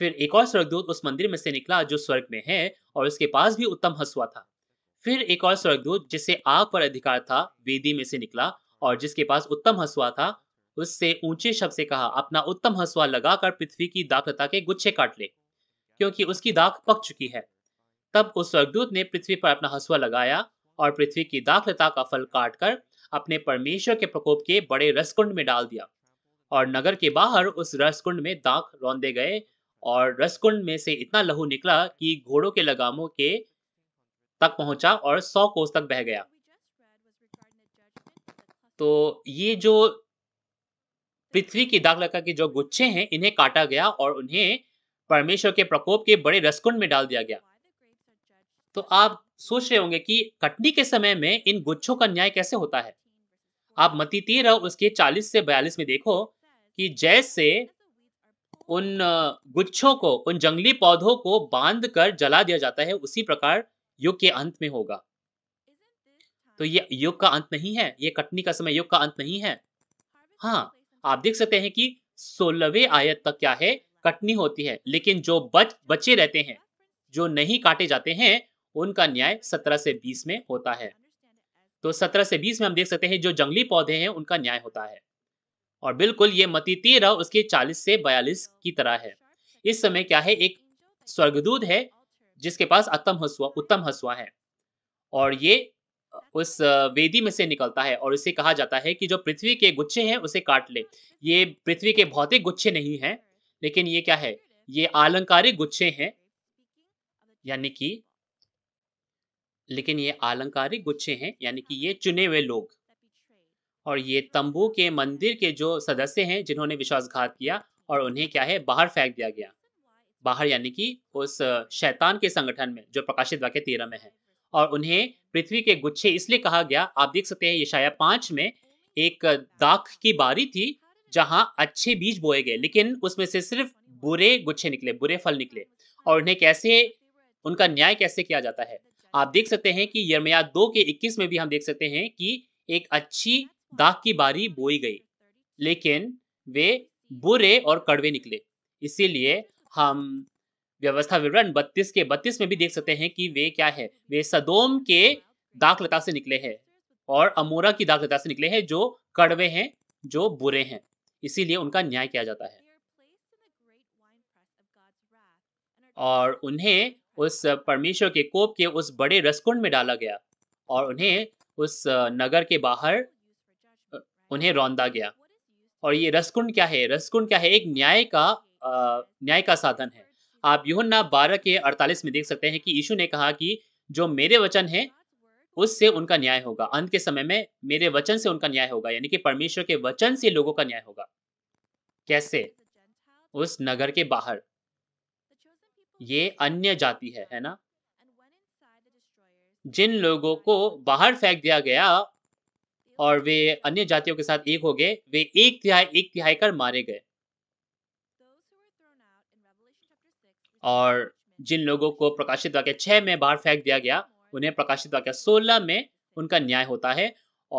A: फिर एक और स्वर्गदूत उस मंदिर में से निकला जो स्वर्ग में है और उसके पास भी उत्तम हसुआ था फिर एक और स्वर्गदूत जिसे आग पर अधिकार था वेदी में से निकला और जिसके पास उत्तम हसुआ था उससे ऊंचे शब्द से कहा अपना उत्तम हसुआ लगाकर पृथ्वी की दाखता के गुच्छे काट ले क्योंकि उसकी दाख पक चुकी है तब उस स्वर्गदूत ने पृथ्वी पर अपना हसुआ लगाया और पृथ्वी की दाखलता का फल काट कर अपने परमेश्वर के प्रकोप के बड़े रसकुंड में डाल दिया और नगर के बाहर उस रसकुंड में दाख रौंदे गए और रसकुंड में से इतना लहू निकला कि घोड़ों के लगामों के तक पहुंचा और सौ कोस तक बह गया तो ये जो पृथ्वी की दाग लगा के जो गुच्छे हैं इन्हें काटा गया और उन्हें परमेश्वर के प्रकोप के बड़े रसकुंड में डाल दिया गया तो आप सोच रहे होंगे कि कटनी के समय में इन गुच्छों का न्याय कैसे होता है आप मती तीर उसके 40 से 42 में देखो कि जैसे उन गुच्छों को उन जंगली पौधों को बांध कर जला दिया जाता है उसी प्रकार युग के अंत में होगा तो ये युग का अंत नहीं है ये कटनी का समय युग का अंत नहीं है हाँ आप देख सकते हैं कि सोलहवें आयत तक क्या है कटनी होती है लेकिन जो बच बचे रहते हैं जो नहीं काटे जाते हैं उनका न्याय सत्रह से बीस में होता है तो सत्रह से बीस में हम देख सकते हैं जो जंगली पौधे हैं उनका न्याय होता है और बिल्कुल ये मतीती रव उसके 40 से 42 की तरह है इस समय क्या है एक स्वर्गदूत है जिसके पास अतम हसुआ उत्तम हसुआ है और ये उस वेदी में से निकलता है और इसे कहा जाता है कि जो पृथ्वी के गुच्छे हैं उसे काट ले ये पृथ्वी के भौतिक गुच्छे नहीं है लेकिन ये क्या है ये आलंकारिक गुच्छे हैं यानी कि लेकिन ये आलंकारिक गुच्छे हैं यानी कि ये चुने हुए लोग और ये तंबू के मंदिर के जो सदस्य हैं जिन्होंने विश्वासघात किया और उन्हें क्या है बाहर फेंक दिया गया बाहर यानी कि उस शैतान के संगठन में जो प्रकाशित वाक्य तेरह में है और उन्हें पृथ्वी के गुच्छे इसलिए कहा गया आप देख सकते हैं यशाया पांच में एक दाख की बारी थी जहां अच्छे बीज बोए गए लेकिन उसमें से सिर्फ बुरे गुच्छे निकले बुरे फल निकले और उन्हें कैसे उनका न्याय कैसे किया जाता है आप देख सकते हैं कि यमया दो के इक्कीस में भी हम देख सकते हैं कि एक अच्छी दाग की बारी बोई गई लेकिन वे बुरे और कड़वे निकले इसीलिए हम व्यवस्था विवरण 32 के 32 में भी देख सकते हैं कि वे क्या है वे सदोम के दाखलता से निकले हैं और अमोरा की दाखलता से निकले हैं जो कड़वे हैं जो बुरे हैं इसीलिए उनका न्याय किया जाता है और उन्हें उस परमेश्वर के कोप के उस बड़े रसकुंड में डाला गया और उन्हें उस नगर के बाहर उन्हें रौंदा गया और ये रसकुंड क्या है रसकुंड क्या है एक न्याय का न्याय का साधन है आप यूहन्ना बारह के अड़तालीस में देख सकते हैं कि यीशु ने कहा कि जो मेरे वचन है उससे उनका न्याय होगा अंत के समय में मेरे वचन से उनका न्याय होगा यानी कि परमेश्वर के वचन से लोगों का न्याय होगा कैसे उस नगर के बाहर ये अन्य जाति है है ना जिन लोगों को बाहर फेंक दिया गया और वे अन्य जातियों के साथ एक हो गए वे एक तिहाई एक तिहाई कर मारे गए और जिन लोगों को प्रकाशित वाक्य छह में बाहर फेंक दिया गया उन्हें प्रकाशित वाक्य सोलह में उनका न्याय होता है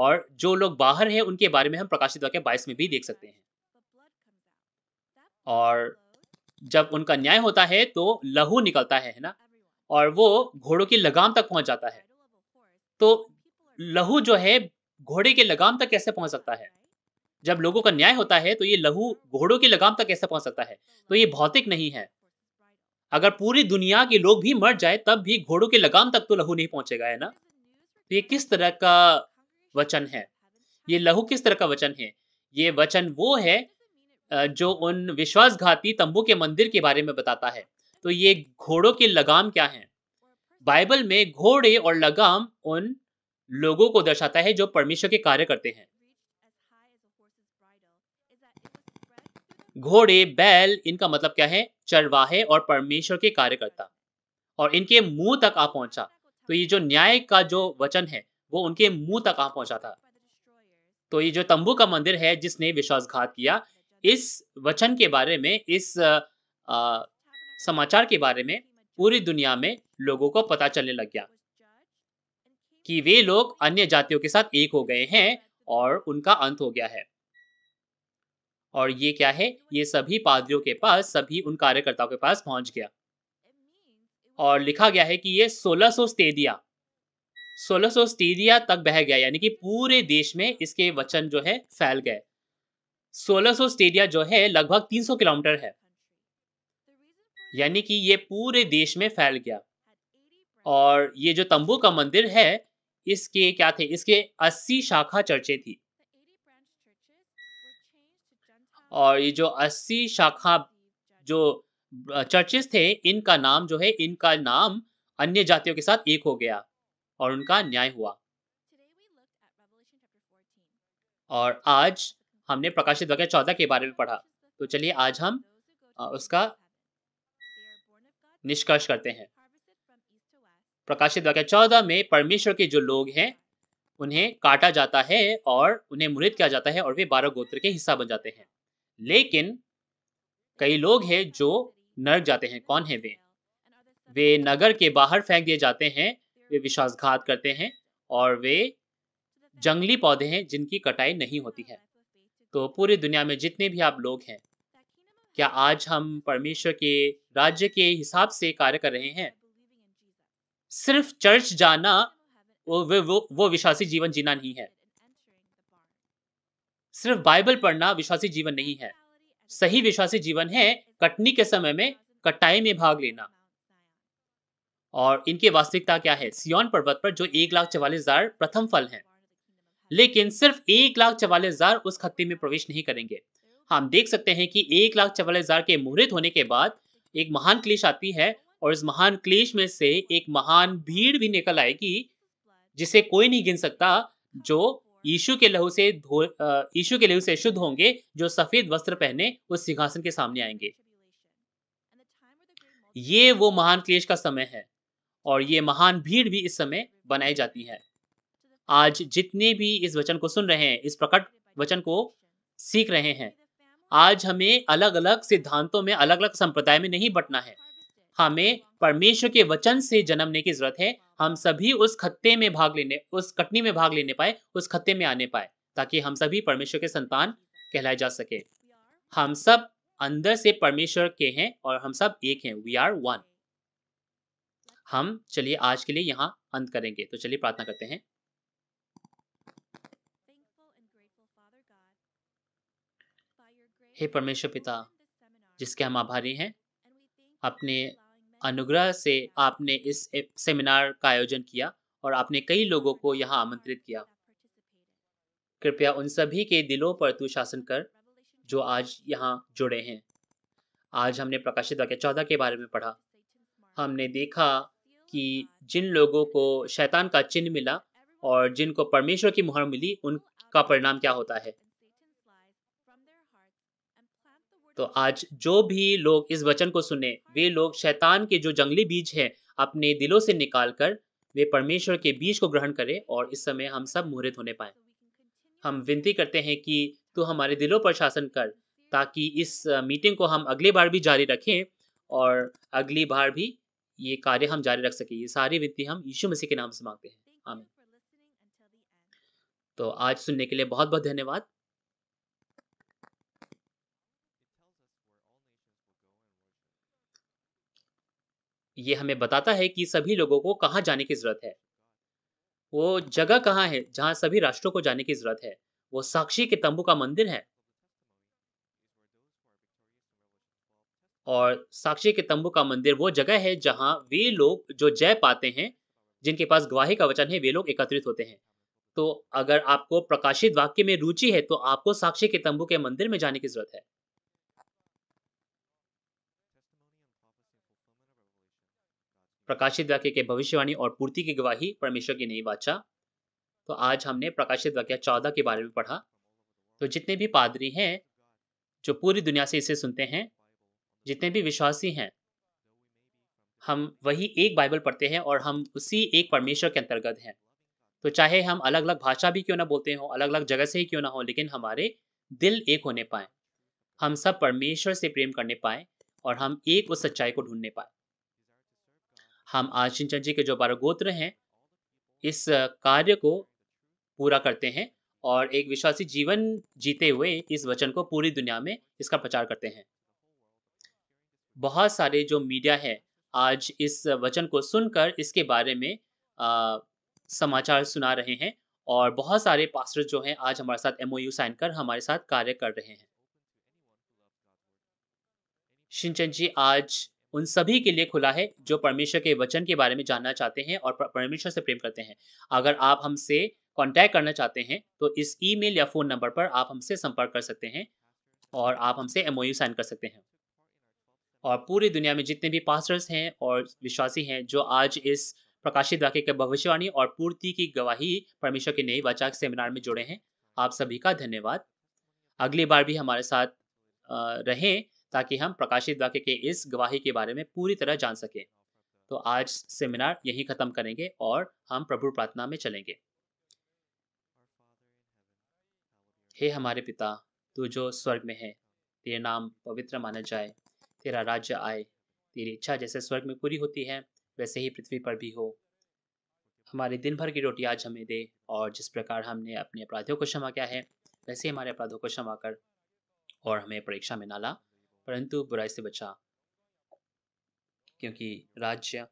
A: और जो लोग बाहर हैं उनके बारे में हम प्रकाशित वाक्य बाईस में भी देख सकते हैं और जब उनका न्याय होता है तो लहू निकलता है ना और वो घोड़ों की लगाम तक पहुंच जाता है तो लहू जो है घोड़े के लगाम तक कैसे पहुंच सकता है जब लोगों का न्याय होता है तो ये लहू घोड़ों के लगाम तक कैसे पहुंच सकता है तो ये भौतिक नहीं है अगर पूरी दुनिया के लोग भी मर जाए तब भी घोड़ों के लगाम तक तो लहू नहीं पहुंचेगा है ना तो ये किस तरह का वचन है ये लहू किस तरह का वचन है ये वचन वो है जो उन विश्वासघाती तंबू के मंदिर के बारे में बताता है तो ये घोड़ों के लगाम क्या है बाइबल में घोड़े और लगाम उन लोगों को दर्शाता है जो परमेश्वर के कार्य करते हैं घोड़े बैल इनका मतलब क्या है चरवाहे और परमेश्वर के कार्यकर्ता और इनके मुंह तक आ पहुंचा तो ये जो न्याय का जो वचन है वो उनके मुंह तक आ पहुंचा था तो ये जो तंबू का मंदिर है जिसने विश्वासघात किया इस वचन के बारे में इस आ, आ, समाचार के बारे में पूरी दुनिया में लोगों को पता चलने लग गया कि वे लोग अन्य जातियों के साथ एक हो गए हैं और उनका अंत हो गया है और ये क्या है ये सभी पादरियों के पास सभी उन कार्यकर्ताओं के पास पहुंच गया और लिखा गया है कि ये 1600 सो स्टेडिया 1600 सो स्टेडिया तक बह गया यानी कि पूरे देश में इसके वचन जो है फैल गए 1600 सो स्टेडिया जो है लगभग 300 किलोमीटर है यानी कि ये पूरे देश में फैल गया और ये जो तंबू का मंदिर है इसके क्या थे इसके 80 शाखा चर्चे थी और ये जो 80 शाखा जो चर्चेस थे इनका नाम जो है इनका नाम अन्य जातियों के साथ एक हो गया और उनका न्याय हुआ और आज हमने प्रकाशित वगैरह चौदह के बारे में पढ़ा तो चलिए आज हम उसका निष्कर्ष करते हैं प्रकाशित वाक्य चौदह में परमेश्वर के जो लोग हैं उन्हें काटा जाता है और उन्हें मुहित किया जाता है और वे बारह गोत्र के हिस्सा बन जाते हैं लेकिन कई लोग हैं जो नर्क जाते हैं कौन है वे वे नगर के बाहर फेंक दिए जाते हैं वे विश्वासघात करते हैं और वे जंगली पौधे हैं जिनकी कटाई नहीं होती है तो पूरी दुनिया में जितने भी आप लोग हैं क्या आज हम परमेश्वर के राज्य के हिसाब से कार्य कर रहे हैं सिर्फ चर्च जाना वो वो वो विश्वासी जीवन जीना नहीं है सिर्फ बाइबल पढ़ना विश्वासी जीवन नहीं है सही विश्वासी जीवन है कटनी के समय में कटाई में भाग लेना और इनकी वास्तविकता क्या है सियोन पर्वत पर जो एक लाख चवालीस हजार प्रथम फल है लेकिन सिर्फ एक लाख चवालीस हजार उस खत्ते में प्रवेश नहीं करेंगे हम देख सकते हैं कि एक लाख चवालीस हजार के मुहूर्त होने के बाद एक महान क्लेश आती है और इस महान क्लेश में से एक महान भीड़ भी निकल आएगी जिसे कोई नहीं गिन सकता जो यीशु के लहू से यीशु के लहू से शुद्ध होंगे जो सफेद वस्त्र पहने उस सिंहासन के सामने आएंगे ये वो महान क्लेश का समय है और ये महान भीड़ भी इस समय बनाई जाती है आज जितने भी इस वचन को सुन रहे हैं इस प्रकट वचन को सीख रहे हैं आज हमें अलग अलग सिद्धांतों में अलग अलग संप्रदाय में नहीं बटना है हमें परमेश्वर के वचन से जन्मने की जरूरत है हम सभी उस खत्ते में भाग लेने उस कटनी में भाग लेने पाए उस खत्ते में आने पाए ताकि हम सभी परमेश्वर के संतान कहलाए जा सके हम सब अंदर से परमेश्वर के हैं और हम सब एक हैं वी आर वन हम चलिए आज के लिए यहाँ अंत करेंगे तो चलिए प्रार्थना करते हैं हे परमेश्वर पिता जिसके हम आभारी हैं अपने अनुग्रह से आपने इस सेमिनार का आयोजन किया और आपने कई लोगों को यहाँ आमंत्रित किया कृपया उन सभी के दिलों पर तू शासन कर जो आज यहाँ जुड़े हैं आज हमने प्रकाशित वाक्य चौदह के बारे में पढ़ा हमने देखा कि जिन लोगों को शैतान का चिन्ह मिला और जिनको परमेश्वर की मुहर मिली उनका परिणाम क्या होता है तो आज जो भी लोग इस वचन को सुने वे लोग शैतान के जो जंगली बीज हैं अपने दिलों से निकाल कर वे परमेश्वर के बीज को ग्रहण करें और इस समय हम सब मुहरित होने पाए हम विनती करते हैं कि तू हमारे दिलों पर शासन कर ताकि इस मीटिंग को हम अगली बार भी जारी रखें और अगली बार भी ये कार्य हम जारी रख सके ये सारी विनती हम यीशु मसीह के नाम से मांगते हैं आमीन तो आज सुनने के लिए बहुत बहुत धन्यवाद ये हमें बताता है कि सभी लोगों को कहाँ जाने की ज़रूरत है वो जगह कहाँ है जहाँ सभी राष्ट्रों को जाने की ज़रूरत है वो साक्षी के तंबू का मंदिर है और साक्षी के तंबू का मंदिर वो जगह है जहां वे लोग जो जय पाते हैं जिनके पास गवाही का वचन है वे लोग एकत्रित होते हैं तो अगर आपको प्रकाशित वाक्य में रुचि है तो आपको साक्षी के तंबू के मंदिर में जाने की जरूरत है प्रकाशित वाक्य के भविष्यवाणी और पूर्ति की गवाही परमेश्वर की नहीं बादशाह तो आज हमने प्रकाशित वाक्य चौदह के बारे में पढ़ा तो जितने भी पादरी हैं जो पूरी दुनिया से इसे सुनते हैं जितने भी विश्वासी हैं हम वही एक बाइबल पढ़ते हैं और हम उसी एक परमेश्वर के अंतर्गत हैं तो चाहे हम अलग अलग भाषा भी क्यों ना बोलते हों अलग अलग जगह से ही क्यों ना हो लेकिन हमारे दिल एक होने पाए हम सब परमेश्वर से प्रेम करने पाए और हम एक उस सच्चाई को ढूंढने पाए हम आज सिंचर जी के जो बारह गोत्र हैं इस कार्य को पूरा करते हैं और एक विश्वासी जीवन जीते हुए इस वचन को पूरी दुनिया में इसका प्रचार करते हैं बहुत सारे जो मीडिया है आज इस वचन को सुनकर इसके बारे में आ, समाचार सुना रहे हैं और बहुत सारे पास्टर जो हैं आज हमारे साथ एम साइन कर हमारे साथ कार्य कर रहे हैं शिंचन जी आज उन सभी के लिए खुला है जो परमेश्वर के वचन के बारे में जानना चाहते हैं और परमेश्वर से प्रेम करते हैं अगर आप हमसे कॉन्टैक्ट करना चाहते हैं तो इस ईमेल या फ़ोन नंबर पर आप हमसे संपर्क कर सकते हैं और आप हमसे एम साइन कर सकते हैं और पूरी दुनिया में जितने भी पास्टर्स हैं और विश्वासी हैं जो आज इस प्रकाशित वाक्य के भविष्यवाणी और पूर्ति की गवाही परमेश्वर के नए वाचा सेमिनार में जुड़े हैं आप सभी का धन्यवाद अगली बार भी हमारे साथ रहें ताकि हम प्रकाशित वाक्य के इस गवाही के बारे में पूरी तरह जान सकें तो आज सेमिनार यही ख़त्म करेंगे और हम प्रभु प्रार्थना में चलेंगे हे हमारे पिता तू जो स्वर्ग में है तेरा नाम पवित्र माना जाए तेरा राज्य आए तेरी इच्छा जैसे स्वर्ग में पूरी होती है वैसे ही पृथ्वी पर भी हो हमारे दिन भर की रोटी आज हमें दे और जिस प्रकार हमने अपने अपराधियों को क्षमा किया है वैसे ही हमारे अपराधों को क्षमा कर और हमें परीक्षा में ना ला परंतु बुराई से बचा क्योंकि राज्य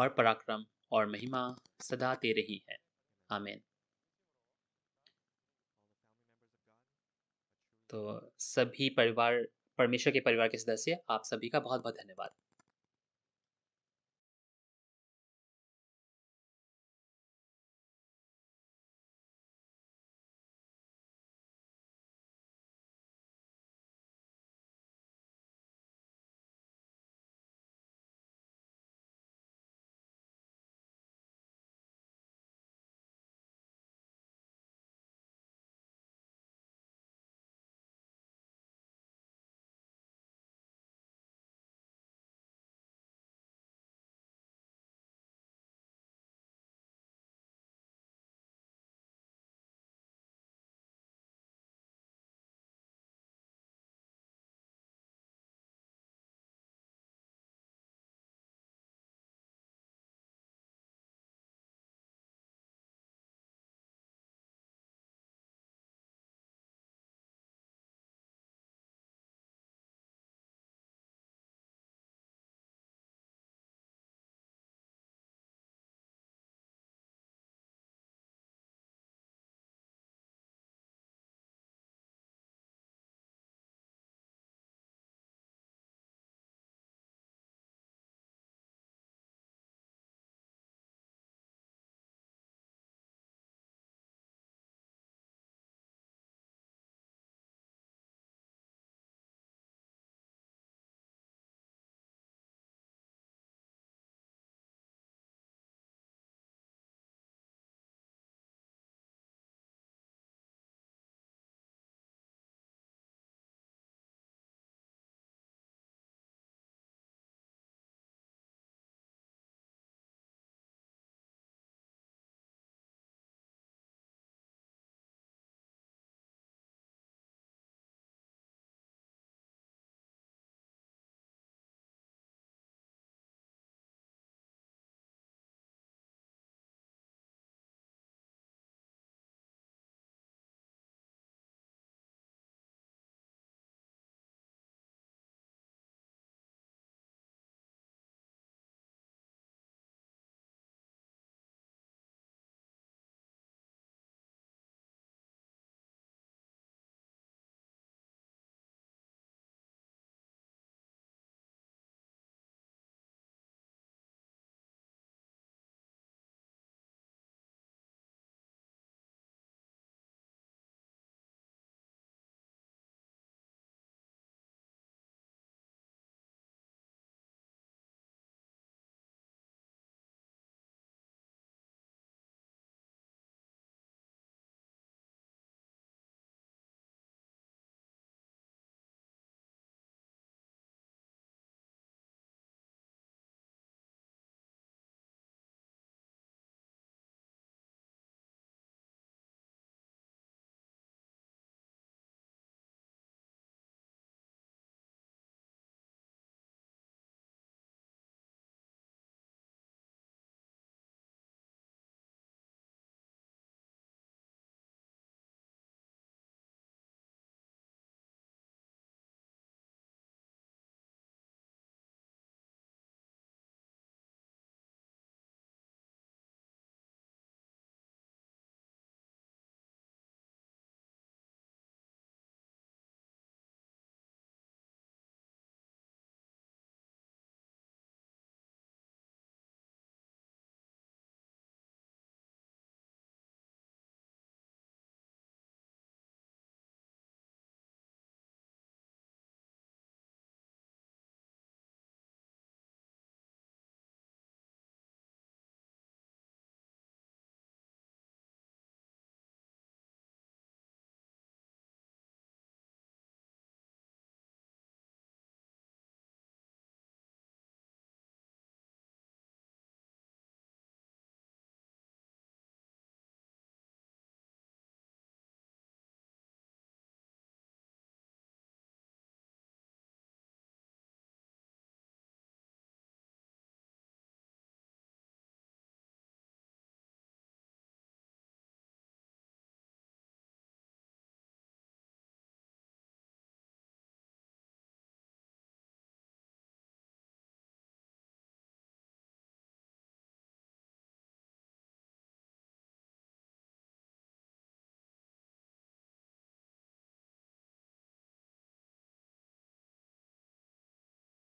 A: और पराक्रम और महिमा सदा तेरे ही है आमेन तो सभी परिवार परमेश्वर के परिवार के सदस्य आप सभी का बहुत बहुत धन्यवाद